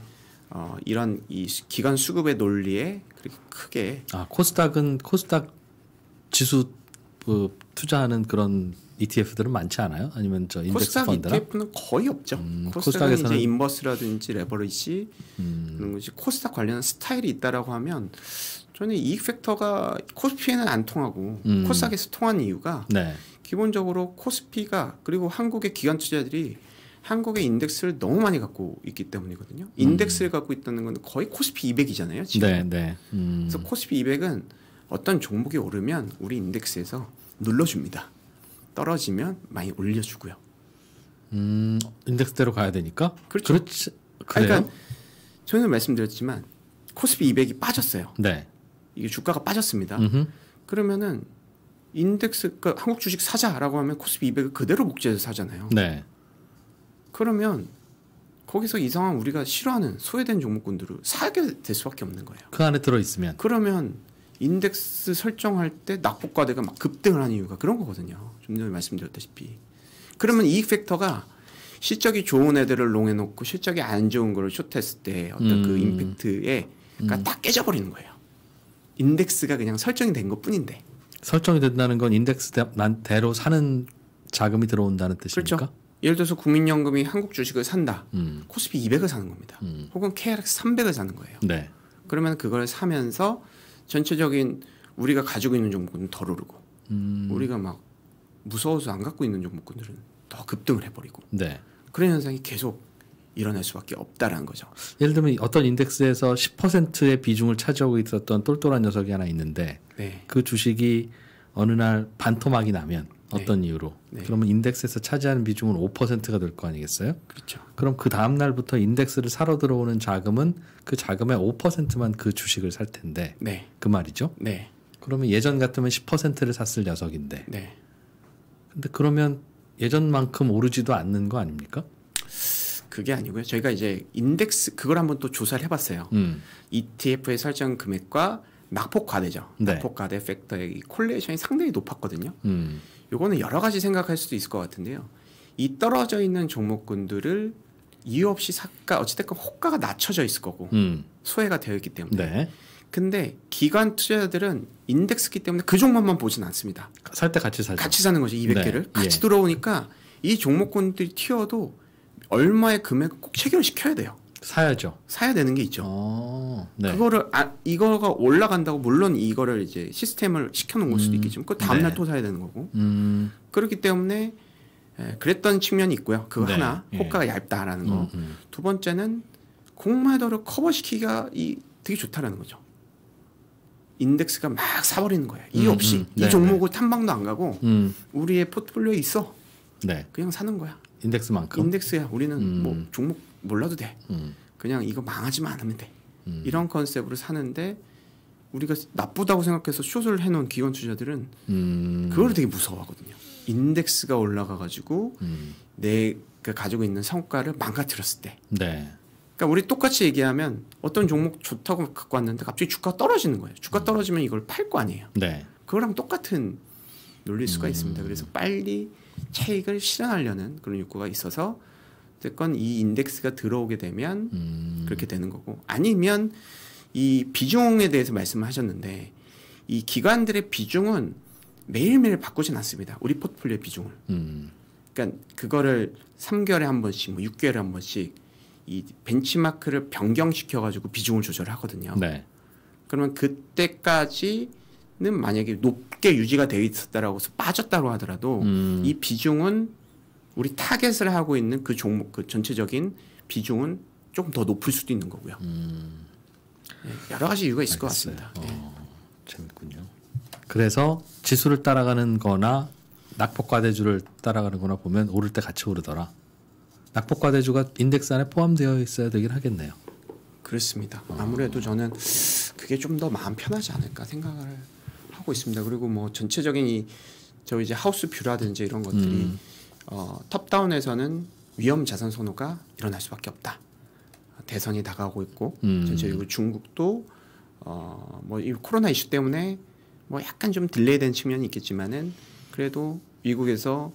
어, 이런 이기관 수급의 논리에 그렇게 크게 아 코스닥은 코스닥 지수 그 투자하는 그런 ETF들은 많지 않아요? 아니면 저 인덱스 코스닥 ETF는 거의 없죠. 음, 코스닥은 코스닥에서는... 이제 인버스라든지 레버리지 음. 그런 것이 코스닥 관련 스타일이 있다라고 하면 저는 이익 팩터가 코스피에는 안 통하고 음. 코스닥에서 통한 이유가 네. 기본적으로 코스피가 그리고 한국의 기관 투자들이 한국의 인덱스를 너무 많이 갖고 있기 때문이거든요. 음. 인덱스를 갖고 있다는 건 거의 코스피 200이잖아요. 지금. 네, 네. 음. 그래서 코스피 200은 어떤 종목이 오르면 우리 인덱스에서 눌러줍니다. 떨어지면 많이 올려주고요. 음, 인덱스대로 가야 되니까. 그렇죠. 그렇지. 그래요? 그러니까 저는 말씀드렸지만 코스피 200이 빠졌어요. 네. 이게 주가가 빠졌습니다. 음흠. 그러면은 인덱스 그러니까 한국 주식 사자라고 하면 코스피 200을 그대로 복제해서 사잖아요. 네. 그러면 거기서 이상한 우리가 싫어하는 소외된 종목군들을 사게 될 수밖에 없는 거예요. 그 안에 들어 있으면. 그러면 인덱스 설정할 때 낙폭과대가 막 급등을 한 이유가 그런 거거든요. 좀 전에 말씀드렸다시피. 그러면 이익 팩터가 실적이 좋은 애들을 롱해 놓고 실적이 안 좋은 거를 숏했을 때 어떤 그 음. 그 임팩트에 그러니까 음. 딱 깨져버리는 거예요. 인덱스가 그냥 설정이 된 것뿐인데. 설정이 된다는 건 인덱스대로 사는 자금이 들어온다는 뜻입니까? 그렇죠. 예를 들어서 국민연금이 한국 주식을 산다. 음. 코스피 200을 사는 겁니다. 음. 혹은 KRX 300을 사는 거예요. 네. 그러면 그걸 사면서 전체적인 우리가 가지고 있는 종목은 덜 오르고 음. 우리가 막 무서워서 안 갖고 있는 종목들은더 급등을 해버리고 네. 그런 현상이 계속 일어날 수밖에 없다라는 거죠. 예를 들면 어떤 인덱스에서 10%의 비중을 차지하고 있었던 똘똘한 녀석이 하나 있는데 네. 그 주식이 어느 날 반토막이 나면 어떤 네. 이유로. 네. 그러면 인덱스에서 차지하는 비중은 5%가 될 거 아니겠어요? 그렇죠. 그럼 그 다음 날부터 인덱스를 사러 들어오는 자금은 그 자금의 5%만 그 주식을 살 텐데. 네. 그 말이죠. 네. 그러면 예전 같으면 10%를 샀을 녀석인데. 네. 근데 그러면 예전만큼 오르지도 않는 거 아닙니까? 그게 아니고요. 저희가 이제 인덱스 그걸 한번 또 조사를 해봤어요. 음. ETF의 설정 금액과 낙폭 과대죠. 네. 낙폭 과대 팩터의 콜레이션이 상당히 높았거든요. 음. 요거는 여러 가지 생각할 수도 있을 것 같은데요. 이 떨어져 있는 종목군들을 이유 없이 사가 어찌됐건 호가가 낮춰져 있을 거고 음. 소외가 되어 있기 때문에. 네. 근데 기관 투자자들은 인덱스기 때문에 그 종목만 보진 않습니다. 살 때 같이 살 같이 사는 거죠. 200개를 네. 같이 예. 들어오니까 이 종목군들이 튀어도 얼마의 금액 을꼭 체결시켜야 돼요. 사야죠. 사야 되는 게 있죠. 어, 네. 그거를 아, 이거가 올라간다고 물론 이거를 이제 시스템을 시켜놓은 걸 수도 음, 있겠지만 그 다음 날또 네. 사야 되는 거고 음. 그렇기 때문에 예, 그랬던 측면이 있고요. 그 네. 하나 예. 효과가 예. 얇다라는 음, 거. 음, 음. 두 번째는 공마더를 커버시키기가 이 되게 좋다라는 거죠. 인덱스가 막 사버리는 거예요. 이 음, 없이 이 네, 종목을 네. 탐방도 안 가고 우리의 포트폴리오에 있어. 네. 그냥 사는 거야. 인덱스만큼. 인덱스야. 우리는 뭐 종목 몰라도 돼. 음. 그냥 이거 망하지만 않으면 돼. 음. 이런 컨셉으로 사는데 우리가 나쁘다고 생각해서 숏을 해놓은 기관 투자들은 음. 그걸 되게 무서워하거든요. 인덱스가 올라가가지고 음. 내가 그 가지고 있는 성과를 망가뜨렸을 때. 네. 그러니까 우리 똑같이 얘기하면 어떤 종목 좋다고 갖고 왔는데 갑자기 주가 떨어지는 거예요. 주가 음. 떨어지면 이걸 팔 거 아니에요. 네. 그거랑 똑같은 논리일 수가 음. 있습니다. 그래서 빨리 차익을 실현하려는 그런 욕구가 있어서 어쨌건 이 인덱스가 들어오게 되면 음. 그렇게 되는 거고 아니면 이 비중에 대해서 말씀하셨는데 이 기관들의 비중은 매일매일 바꾸진 않습니다. 우리 포트폴리오 비중을. 음. 그러니까 그거를 3개월에 한 번씩 뭐 6개월에 한 번씩 이 벤치마크를 변경시켜 가지고 비중을 조절하거든요. 네. 그러면 그때까지는 만약에 높게 유지가 되어 있었다라고 해서 빠졌다고 하더라도 음. 이 비중은 우리 타겟을 하고 있는 그 종목 그 전체적인 비중은 조금 더 높을 수도 있는 거고요. 음. 예, 여러 가지 이유가 있을 알겠어요. 것 같습니다. 어, 네. 재밌군요. 그래서 지수를 따라가는 거나 낙폭과대주를 따라가는 거나 보면 오를 때 같이 오르더라. 낙폭과대주가 인덱스 안에 포함되어 있어야 되긴 하겠네요. 그렇습니다. 어. 아무래도 저는 그게 좀 더 마음 편하지 않을까 생각을 하고 있습니다. 그리고 뭐 전체적인 이저 이제 하우스 뷰라든지 이런 것들이 음. 어, 탑다운에서는 위험 자산 선호가 일어날 수밖에 없다. 대선이 다가오고 있고 전체적으로 음. 중국도 어, 뭐 이 코로나 이슈 때문에 뭐 약간 좀 딜레이된 측면이 있겠지만은 그래도 미국에서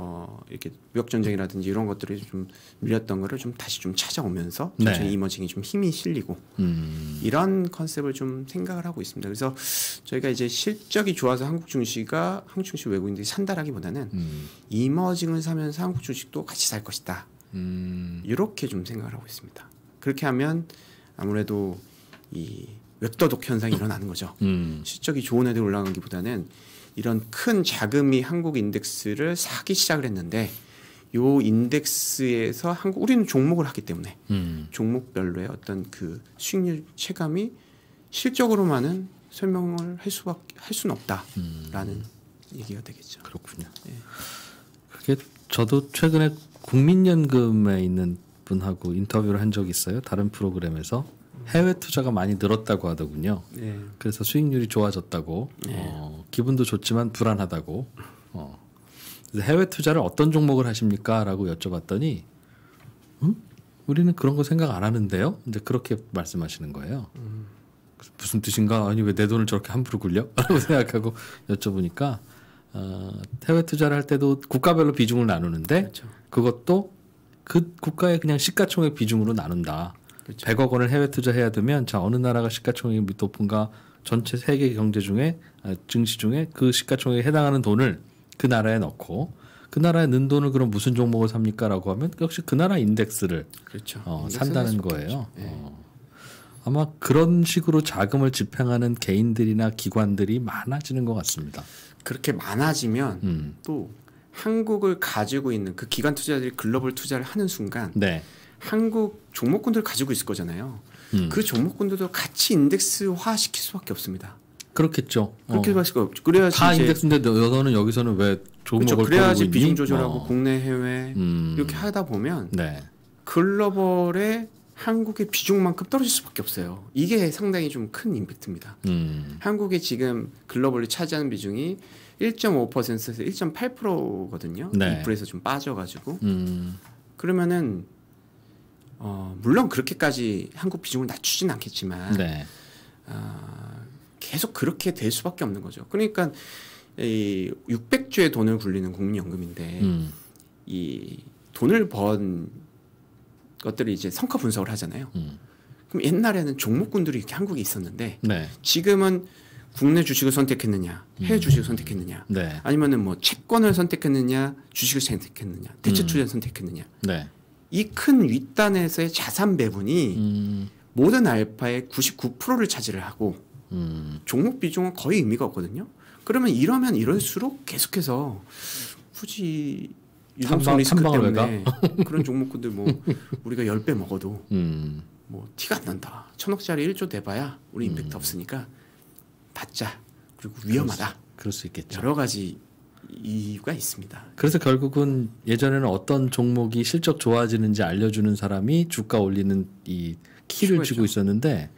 어 이렇게 무역 전쟁이라든지 이런 것들이 좀 밀렸던 거를 좀 다시 좀 찾아오면서 네. 전쟁 이머징이 좀 힘이 실리고 음. 이런 컨셉을 좀 생각을 하고 있습니다. 그래서 저희가 이제 실적이 좋아서 한국 증시가 한국 증시 외국인들이 산다라기보다는 음. 이머징을 사면서 한국 주식도 같이 살 것이다. 음. 이렇게 좀 생각을 하고 있습니다. 그렇게 하면 아무래도 이 웹더독 현상이 일어나는 거죠. 음. 실적이 좋은 애들 올라가기보다는 이런 큰 자금이 한국 인덱스를 사기 시작을 했는데 요 인덱스에서 한국 우리는 종목을 하기 때문에 음. 종목별로의 어떤 그 수익률 체감이 실적으로만은 설명을 할 수밖에 할 수는 없다라는 음. 얘기가 되겠죠. 그렇군요. 예. 그게 저도 최근에 국민연금에 있는 분하고 인터뷰를 한 적이 있어요. 다른 프로그램에서 해외 투자가 많이 늘었다고 하더군요. 네. 그래서 수익률이 좋아졌다고 네. 어, 기분도 좋지만 불안하다고. 어. 해외 투자를 어떤 종목을 하십니까?라고 여쭤봤더니, 응? 음? 우리는 그런 거 생각 안 하는데요. 이제 그렇게 말씀하시는 거예요. 음. 무슨 뜻인가? 아니 왜 내 돈을 저렇게 함부로 굴려?라고 생각하고 여쭤보니까 어, 해외 투자를 할 때도 국가별로 비중을 나누는데 그렇죠. 그것도 그 국가의 그냥 시가총액 비중으로 나눈다. 그렇죠. 100억 원을 해외 투자해야 되면 자 어느 나라가 시가총액이 높은가 전체 세계 경제 중에 아, 증시 중에 그 시가총액에 해당하는 돈을 그 나라에 넣고 그 나라에 넣은 돈을 그럼 무슨 종목을 삽니까라고 하면 역시 그 나라 인덱스를 그렇죠. 어, 산다는 거예요. 네. 어. 아마 그런 식으로 자금을 집행하는 개인들이나 기관들이 많아지는 것 같습니다. 그렇게 많아지면 음. 또 한국을 가지고 있는 그 기관 투자들이 글로벌 투자를 하는 순간 네. 한국 종목군들 가지고 있을 거잖아요. 음. 그 종목군들도 같이 인덱스화 시킬 수밖에 없습니다. 그렇겠죠. 그렇게 어. 할 수가 없죠. 그래야다 인덱스인데 너는 여기서는 왜 종목을 그렇죠. 그래야지 비중 조절하고 어. 국내 해외 음. 이렇게 하다 보면 네. 글로벌의 한국의 비중만큼 떨어질 수밖에 없어요. 이게 상당히 좀 큰 임팩트입니다. 음. 한국의 지금 글로벌이 차지하는 비중이 1.5%에서 1.8%거든요. 네. 2%에서 좀 빠져가지고 음. 그러면은 어, 물론 그렇게까지 한국 비중을 낮추진 않겠지만 네. 어, 계속 그렇게 될 수밖에 없는 거죠. 그러니까 이 600조의 돈을 굴리는 국민연금인데 음. 이 돈을 번 것들을 이제 성과 분석을 하잖아요. 음. 그럼 옛날에는 종목군들이 이렇게 한국에 있었는데 네. 지금은 국내 주식을 선택했느냐, 해외 음. 주식을 선택했느냐, 네. 아니면은 뭐 채권을 선택했느냐, 주식을 선택했느냐, 대체 투자를 음. 선택했느냐. 네. 이큰 윗단에서의 자산 배분이 음. 모든 알파의 99%를 차지를 하고 음. 종목 비중은 거의 의미가 없거든요. 그러면 이러면 이럴수록 계속해서 굳이 유동성 리스크 때문에 그런 종목들뭐 우리가 10배 먹어도 음. 뭐 티가 안 난다. 천억짜리 1조 내봐야 우리 임팩트 음. 없으니까 받자. 그리고 위험하다. 그럴 수, 그럴 수 있겠죠. 여러 가지 이유가 있습니다. 그래서 결국은 예전에는 어떤 종목이 실적 좋아지는지 알려주는 사람이 주가 올리는 이 키를 주고 있었는데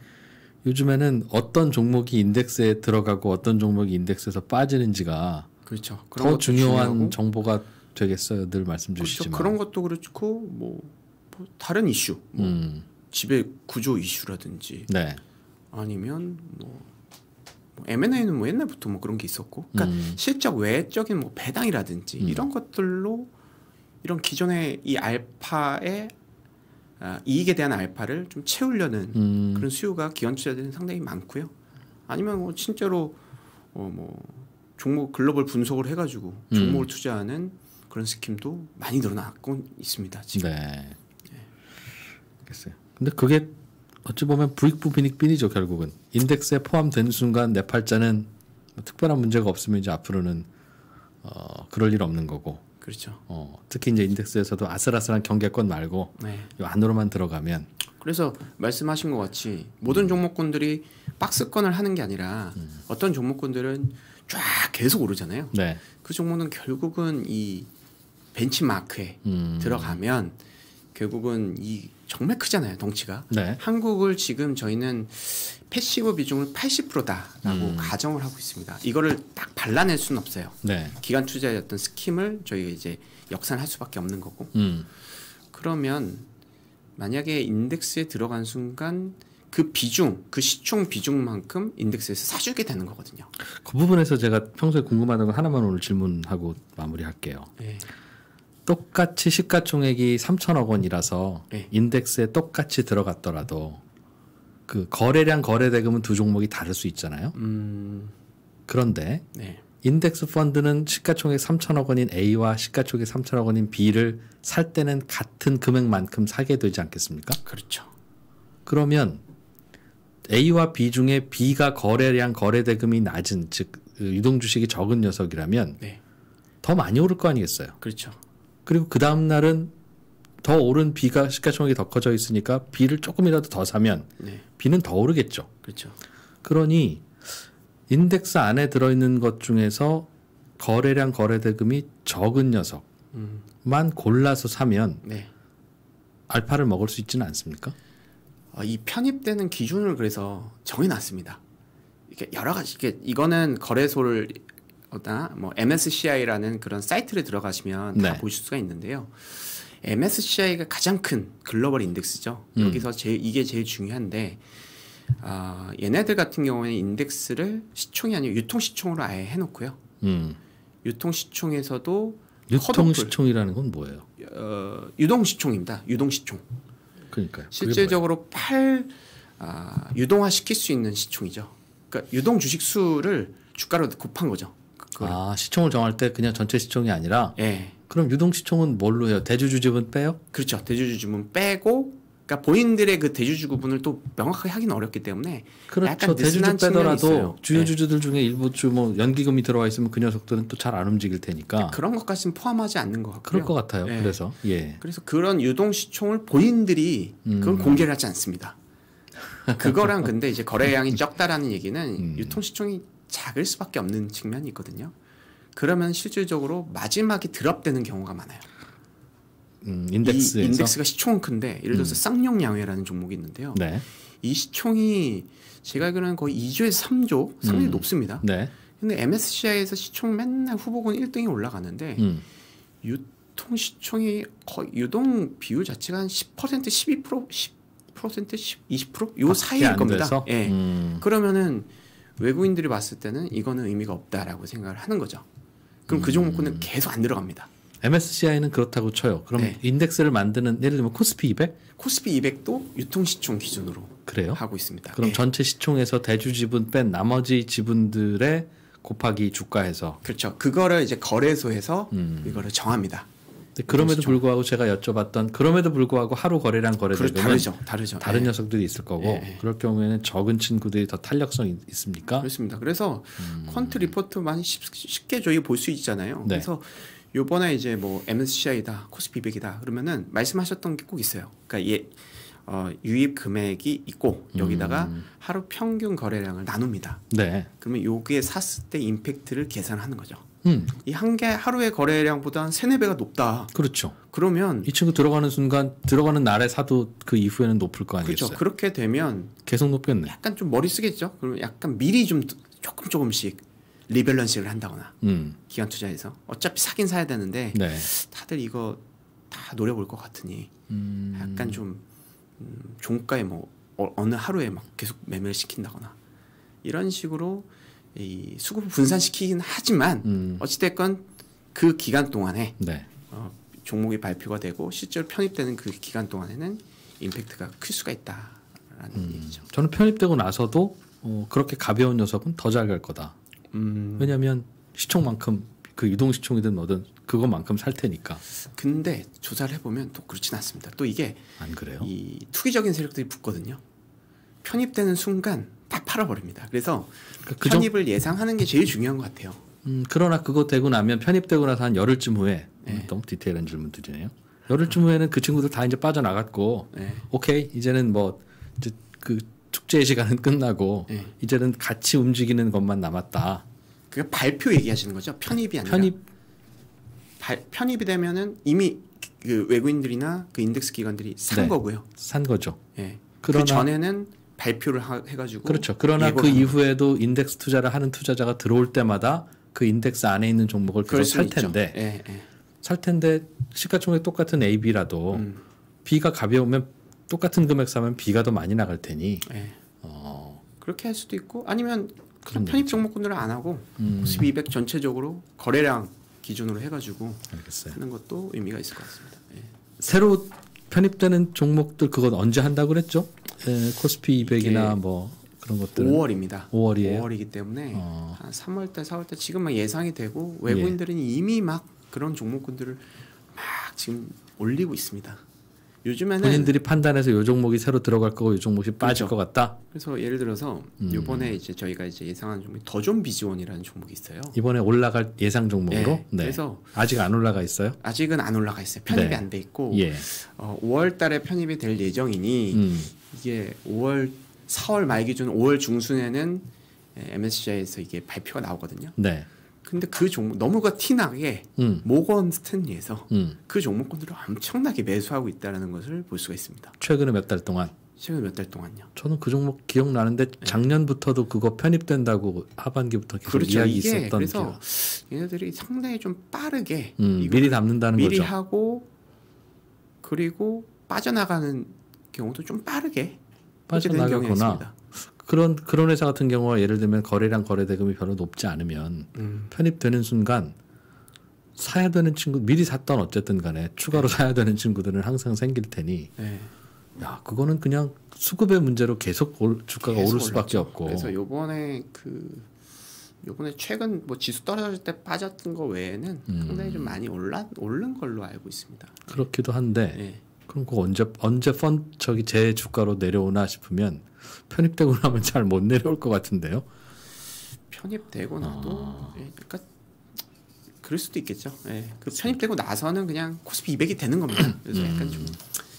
요즘에는 어떤 종목이 인덱스에 들어가고 어떤 종목이 인덱스에서 빠지는지가 그렇죠. 더 중요한 중요하고. 정보가 되겠어요. 늘 말씀 그렇죠. 주시지만 그렇죠. 그런 것도 그렇고 뭐, 뭐 다른 이슈, 뭐 음. 지배 구조 이슈라든지 네. 아니면 뭐뭐 M&A는 뭐 옛날부터 뭐 그런 게 있었고, 그러니까 음. 실적 외적인 뭐 배당이라든지 음. 이런 것들로 이런 기존의 이 알파의 아, 이익에 대한 알파를 좀 채우려는 음. 그런 수요가 기관 투자들은 상당히 많고요. 아니면 뭐 진짜로 어뭐 종목 글로벌 분석을 해가지고 음. 종목을 투자하는 그런 스킴도 많이 늘어나고 있습니다. 지금. 네. 네. 알겠어요. 근데 그게 어찌 보면 브익부 빈익빈이죠 결국은 인덱스에 포함된 순간 내 팔자는 뭐 특별한 문제가 없으면 이제 앞으로는 어, 그럴 일 없는 거고 그렇죠. 어, 특히 이제 인덱스에서도 아슬아슬한 경계권 말고 네. 요 안으로만 들어가면 그래서 말씀하신 것 같이 모든 음. 종목군들이 박스권을 하는 게 아니라 음. 어떤 종목군들은 쫙 계속 오르잖아요. 네. 그 종목은 결국은 이 벤치마크에 음. 들어가면 결국은 이 정말 크잖아요 덩치가 네. 한국을 지금 저희는 패시브 비중을 80%다라고 음. 가정을 하고 있습니다 이거를 딱 발라낼 수는 없어요 네. 기간 투자였던 스킴을 저희가 이제 역산할 수밖에 없는 거고 음. 그러면 만약에 인덱스에 들어간 순간 그 비중, 그 시총 비중만큼 인덱스에서 사주게 되는 거거든요. 그 부분에서 제가 평소에 궁금하다건 하나만 오늘 질문하고 마무리할게요. 네. 똑같이 시가총액이 3천억 원이라서 네. 인덱스에 똑같이 들어갔더라도 그 거래량 거래대금은 두 종목이 다를 수 있잖아요. 음... 그런데 네. 인덱스 펀드는 시가총액 3천억 원인 A와 시가총액 3천억 원인 B를 살 때는 같은 금액만큼 사게 되지 않겠습니까? 그렇죠. 그러면 A와 B 중에 B가 거래량 거래대금이 낮은 즉 그 유동 주식이 적은 녀석이라면 네. 더 많이 오를 거 아니겠어요? 그렇죠. 그리고 그 다음 날은 더 오른 비가 시가총액이 더 커져 있으니까 비를 조금이라도 더 사면 네. 비는 더 오르겠죠. 그렇죠. 그러니 인덱스 안에 들어있는 것 중에서 거래량 거래대금이 적은 녀석만 음. 골라서 사면 네. 알파를 먹을 수 있지는 않습니까? 어, 이 편입되는 기준을 그래서 정해놨습니다. 이게 여러 가지 이게 이거는 거래소를 뭐 MSCI라는 그런 사이트를 들어가시면 다 네. 보실 수가 있는데요. MSCI가 가장 큰 글로벌 인덱스죠. 음. 여기서 제, 일 이게 제일 중요한데 어, 얘네들 같은 경우에는 인덱스를 시총이 아니고 유통 시총으로 아예 해놓고요. 음. 유통 시총에서도 유통 시총이라는 건 뭐예요? 어, 유동 시총입니다. 유동 시총. 그러니까 요 실질적으로 팔 어, 아, 유동화 시킬 수 있는 시총이죠. 그러니까 유동 주식 수를 주가로 곱한 거죠. 그걸. 아 시총을 정할 때 그냥 전체 시총이 아니라. 예. 그럼 유동 시총은 뭘로 해요? 대주주집은 빼요? 그렇죠. 대주주집은 빼고 그러니까 본인들의 그 대주주 구분을 또 명확하게 하기는 어렵기 때문에 그렇죠. 약간 대주주 빼더라도 주요 예. 주주들 중에 일부 주 뭐 연기금이 들어와 있으면 그 녀석들은 또 잘 안 움직일 테니까 그런 것까지는 포함하지 않는 것 같고요. 그럴 것 같아요. 예. 그래서 예. 그래서 그런 유동 시총을 본인들이 음. 그건 음. 공개를 하지 않습니다. 그거랑 근데 이제 거래량이 적다라는 얘기는 음. 유통 시총이 작을 수밖에 없는 측면이 있거든요. 그러면 실질적으로 마지막에 드랍되는 경우가 많아요. 음, 인덱스 인덱스가 시총은 큰데 예를 들어서 음. 쌍용양회라는 종목이 있는데요. 네. 이 시총이 제가 알기로는 거의 2조에서 3조 상당히 음. 높습니다. 네. 근데 MSCI에서 시총 맨날 후보군 1등이 올라가는데 음. 유통 시총이 거의 유동 비율 자체가 한10% 12% 10% 10, 20%요 사이일 겁니다. 예. 네. 그러면은 외국인들이 봤을 때는 이거는 의미가 없다라고 생각을 하는 거죠. 그럼 그 종목군은 음. 계속 안 들어갑니다. MSCI는 그렇다고 쳐요. 그럼 네. 인덱스를 만드는 예를 들면 코스피 200? 코스피 200도 유통 시총 기준으로 그래요? 하고 있습니다. 그럼 네. 전체 시총에서 대주 지분 뺀 나머지 지분들의 곱하기 주가에서 그렇죠. 그거를 이제 거래소에서 음. 이거를 정합니다. 그럼에도 그렇죠. 불구하고 제가 여쭤봤던 그럼에도 불구하고 하루 거래량 거래량은 다르죠, 다르죠. 다른 예. 녀석들이 있을 거고 예. 예. 그럴 경우에는 적은 친구들이 더 탄력성이 있습니까? 그렇습니다. 그래서 음. 퀀트 리포트만 쉽, 게 저희 볼 수 있잖아요. 네. 그래서 요번에 이제 뭐 MSCI다, 코스피 200이다 그러면은 말씀하셨던 게 꼭 있어요. 그러니까 예, 어, 유입 금액이 있고 여기다가 음. 하루 평균 거래량을 나눕니다. 네. 그러면 요에 샀을 때 임팩트를 계산하는 거죠. 음. 이한 개 하루의 거래량보다 한 3, 4배가 높다. 그렇죠. 그러면 이 친구 들어가는 순간 들어가는 날에 사도 그 이후에는 높을 거 그렇죠. 아니겠어요? 그렇죠. 그렇게 되면 계속 높겠네. 약간 좀 머리 쓰겠죠. 그럼 약간 미리 좀 조금 조금씩 리밸런싱을 한다거나 음. 기간 투자해서 어차피 사긴 사야 되는데 네. 다들 이거 다 노려볼 것 같으니 음. 약간 좀 음, 종가에 뭐 어, 어느 하루에 막 계속 매매를 시킨다거나 이런 식으로 이 수급을 분산시키긴 하지만 음. 어찌됐건 그 기간 동안에 네. 어, 종목이 발표가 되고 실제로 편입되는 그 기간 동안에는 임팩트가 클 수가 있다라는 음. 얘기죠. 저는 편입되고 나서도 어, 그렇게 가벼운 녀석은 더 잘 갈 거다. 음. 왜냐하면 시총만큼 그 유동 시총이든 뭐든 그것만큼 살 테니까. 근데 조사를 해보면 또 그렇진 않습니다. 또 이게 안 그래요? 이 투기적인 세력들이 붙거든요. 편입되는 순간 다 팔아버립니다. 그래서 그러니까 그 편입을 정... 예상하는 게 제일 중요한 것 같아요. 음, 그러나 그거 되고 나면 편입되고 나서 한 열흘쯤 후에 네. 음, 너무 디테일한 질문 드리네요. 열흘쯤 후에는 그 친구들 다 이제 빠져나갔고 네. 오케이 이제는 뭐 이제 그 축제의 시간은 끝나고 네. 이제는 같이 움직이는 것만 남았다. 그 발표 얘기하시는 거죠? 편입이 아니라 편입 발, 편입이 되면은 이미 그 외국인들이나 그 인덱스 기관들이 산 네. 거고요. 산 거죠. 예. 그그 전에는 발표를 하, 해가지고 그렇죠. 그러나 그 이후에도 인덱스 투자를 하는 투자자가 들어올 때마다 그 인덱스 안에 있는 종목을 계속 살 텐데 예, 예. 살 텐데 시가총액 똑같은 AB라도 음. B가 가벼우면 똑같은 금액 사면 B가 더 많이 나갈 테니 예. 어... 그렇게 할 수도 있고 아니면 그냥 편입 종목군들을 안 하고 음. 200 전체적으로 거래량 기준으로 해가지고 알겠어요. 하는 것도 의미가 있을 것 같습니다. 예. 새로 편입되는 종목들 그건 언제 한다고 그랬죠? 에, 예, 코스피 200이나 뭐 그런 것들 5월입니다. 5월이에요. 5월이기 때문에 어. 한 3월달, 4월달 지금 막 예상이 되고 외국인들은 예. 이미 막 그런 종목군들을 막 지금 올리고 있습니다. 요즘에는 본인들이 판단해서 요 종목이 새로 들어갈 거고 요 종목이 빠질 그렇죠. 것 같다. 그래서 예를 들어서 음. 이번에 이제 저희가 이제 예상한 종목이 더존 비지원이라는 종목이 있어요. 이번에 올라갈 예상 종목으로. 네. 네. 그래서 아직 안 올라가 있어요? 아직은 안 올라가 있어요. 편입이 네. 안돼 있고 예. 어, 5월달에 편입이 될 예정이니 음. 이게 5월 4월 말 기준 5월 중순에는 MSCI에서 이게 발표가 나오거든요. 네. 근데 그 종목 너무가 티나게 음. 모건 스탠리에서 음. 그 종목권들을 엄청나게 매수하고 있다는 것을 볼 수가 있습니다. 최근에 몇 달 동안 최근 몇달 동안요. 저는 그 종목 기억나는데 네. 작년부터도 그거 편입된다고 하반기부터 계속 그렇죠. 이야기 있었던 그래서 기억. 얘네들이 상당히 좀 빠르게 음, 미리 담는다는 미리 거죠. 미리 하고 그리고 빠져나가는 경우도 좀 빠르게 빠져나가거나 그런 그런 회사 같은 경우가 예를 들면 거래량 거래 대금이 별로 높지 않으면 음. 편입되는 순간 사야 되는 친구 미리 샀던 어쨌든 간에 추가로 네. 사야 되는 친구들은 항상 생길 테니 네. 야 그거는 그냥 수급의 문제로 계속 올, 주가가 계속 오를 수밖에 올랐죠. 없고 그래서 요번에 그 요번에 최근 뭐 지수 떨어질 때 빠졌던 거 외에는 음. 상당히 좀 많이 올라 오른 걸로 알고 있습니다 그렇기도 한데 네. 그럼 그거 언제 언제 펀 저기 제 주가로 내려오나 싶으면 편입되고 나면 잘 못 내려올 것 같은데요. 편입되고 나도 아... 예, 그러니까 그럴 수도 있겠죠. 예. 그 편입되고 나서는 그냥 코스피 200이 되는 겁니다. 음. 그래서 약간 좀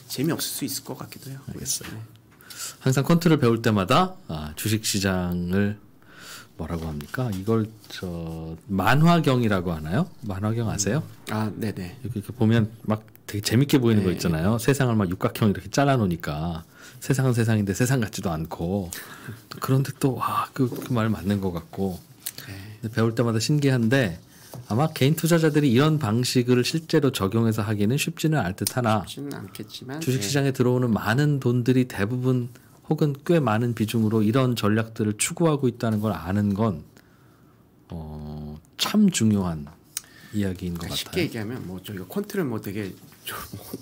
재미없을 수 있을 것 같기도 해요. 알겠어요. 네. 항상 컨트롤 배울 때마다 아, 주식 시장을 뭐라고 합니까? 이걸 저 만화경이라고 하나요? 만화경 아세요? 음. 아, 네네. 이렇게 보면 막 되게 재밌게 보이는 네. 거 있잖아요. 세상을 막 육각형 이렇게 잘라놓으니까 세상은 세상인데 세상 같지도 않고 그런데 또와그 그말 맞는 것 같고 네. 배울 때마다 신기한데 아마 개인 투자자들이 이런 방식을 실제로 적용해서 하기는 쉽지는 않을 듯하나 쉽지는 않겠지만 주식시장에 네. 들어오는 많은 돈들이 대부분 혹은 꽤 많은 비중으로 이런 전략들을 추구하고 있다는 걸 아는 건 어, 참 중요한 이야기인 것 그러니까 쉽게 같아요. 쉽게 얘기하면 뭐 저희가 퀀트를 뭐 되게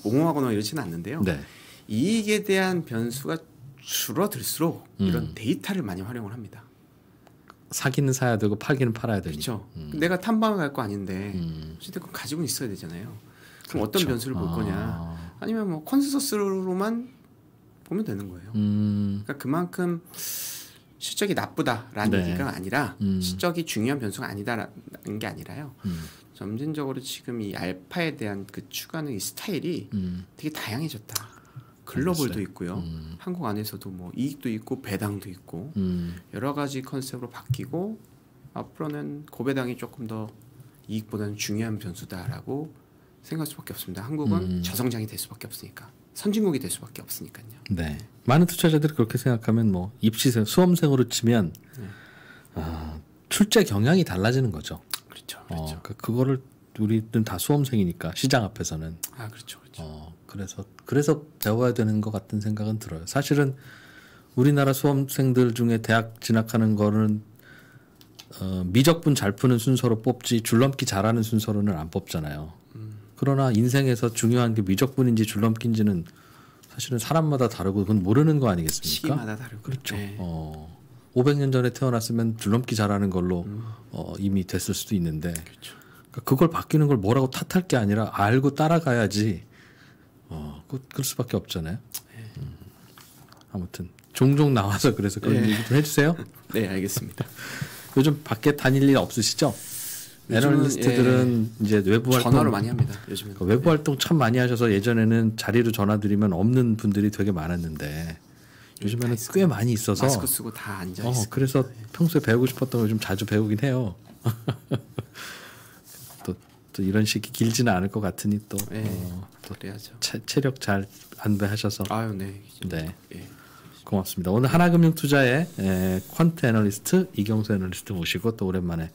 옹호하거나 이러지는 않는데요. 네. 이익에 대한 변수가 줄어들수록 음. 이런 데이터를 많이 활용을 합니다. 사기는 사야 되고 팔기는 팔아야 되니. 그렇죠. 음. 내가 탐방을 갈 거 아닌데 음. 어쨌 가지고 있어야 되잖아요. 그럼 그렇죠. 어떤 변수를 볼 아. 거냐? 아. 니면뭐 컨센서스로만 보면 되는 거예요. 음. 그러니까 그만큼 실적이 나쁘다라는 네. 얘기가 아니라 음. 실적이 중요한 변수가 아니다라는 게 아니라요. 음. 점진적으로 지금 이 알파에 대한 그추가하는이 스타일이 음. 되게 다양해졌다. 글로벌도 있고요. 음. 한국 안에서도 뭐 이익도 있고 배당도 있고 음. 여러 가지 컨셉으로 바뀌고 앞으로는 고배당이 조금 더 이익보다는 중요한 변수다라고 생각할 수밖에 없습니다. 한국은 음. 저성장이 될 수밖에 없으니까. 선진국이 될 수밖에 없으니까요. 네. 많은 투자자들이 그렇게 생각하면 뭐 입시생, 수험생으로 치면 네. 아, 출제 경향이 달라지는 거죠. 그렇죠. 그렇죠. 어, 그러니까 그거를 우리는 다 수험생이니까 시장 앞에서는. 아 그렇죠, 그렇죠. 어, 그래서 그래서 배워야 되는 것 같은 생각은 들어요. 사실은 우리나라 수험생들 중에 대학 진학하는 거는 어, 미적분 잘 푸는 순서로 뽑지 줄넘기 잘하는 순서로는 안 뽑잖아요. 음. 그러나 인생에서 중요한 게 미적분인지 줄넘기인지는 사실은 사람마다 다르고 그건 모르는 거 아니겠습니까? 시기마다 다르고 그렇죠. 네. 어. 500년 전에 태어났으면 줄넘기 잘하는 걸로 음. 어, 이미 됐을 수도 있는데 그렇그걸 그러니까 바뀌는 걸 뭐라고 탓할 게 아니라 알고 따라가야지 어, 그, 럴 수밖에 없잖아요. 네. 음. 아무튼 종종 나와서 그래서 그런 예. 얘기 좀 해주세요. 네, 알겠습니다. 요즘 밖에 다닐 일 없으시죠? 애널리스트들은 예, 이제 외부 활동 전화로 많이 합니다. 요즘 그러니까 외부 네. 활동 참 많이 하셔서 예전에는 자리로 전화 드리면 없는 분들이 되게 많았는데 요즘에는 꽤 많이 있어서 마스크 쓰고 다 앉아 어, 있어. 그래서 네. 평소에 배우고 싶었던 걸 좀 자주 배우긴 해요. 또, 또 이런 식이 길지는 않을 것 같으니 또, 네, 어, 또 체, 체력 잘 안배하셔서 아유 네. 네. 네. 고맙습니다. 오늘 하나금융투자의 에, 예, 퀀트 애널리스트 이경수 애널리스트 모시고 또 오랜만에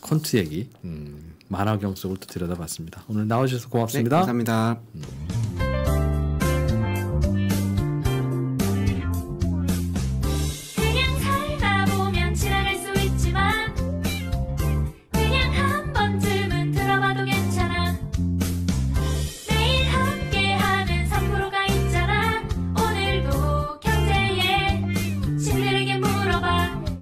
퀀트 얘기 음, 만화경 속을 또 들여다봤습니다. 오늘 나와주셔서 고맙습니다. 네, 감사합니다. 음.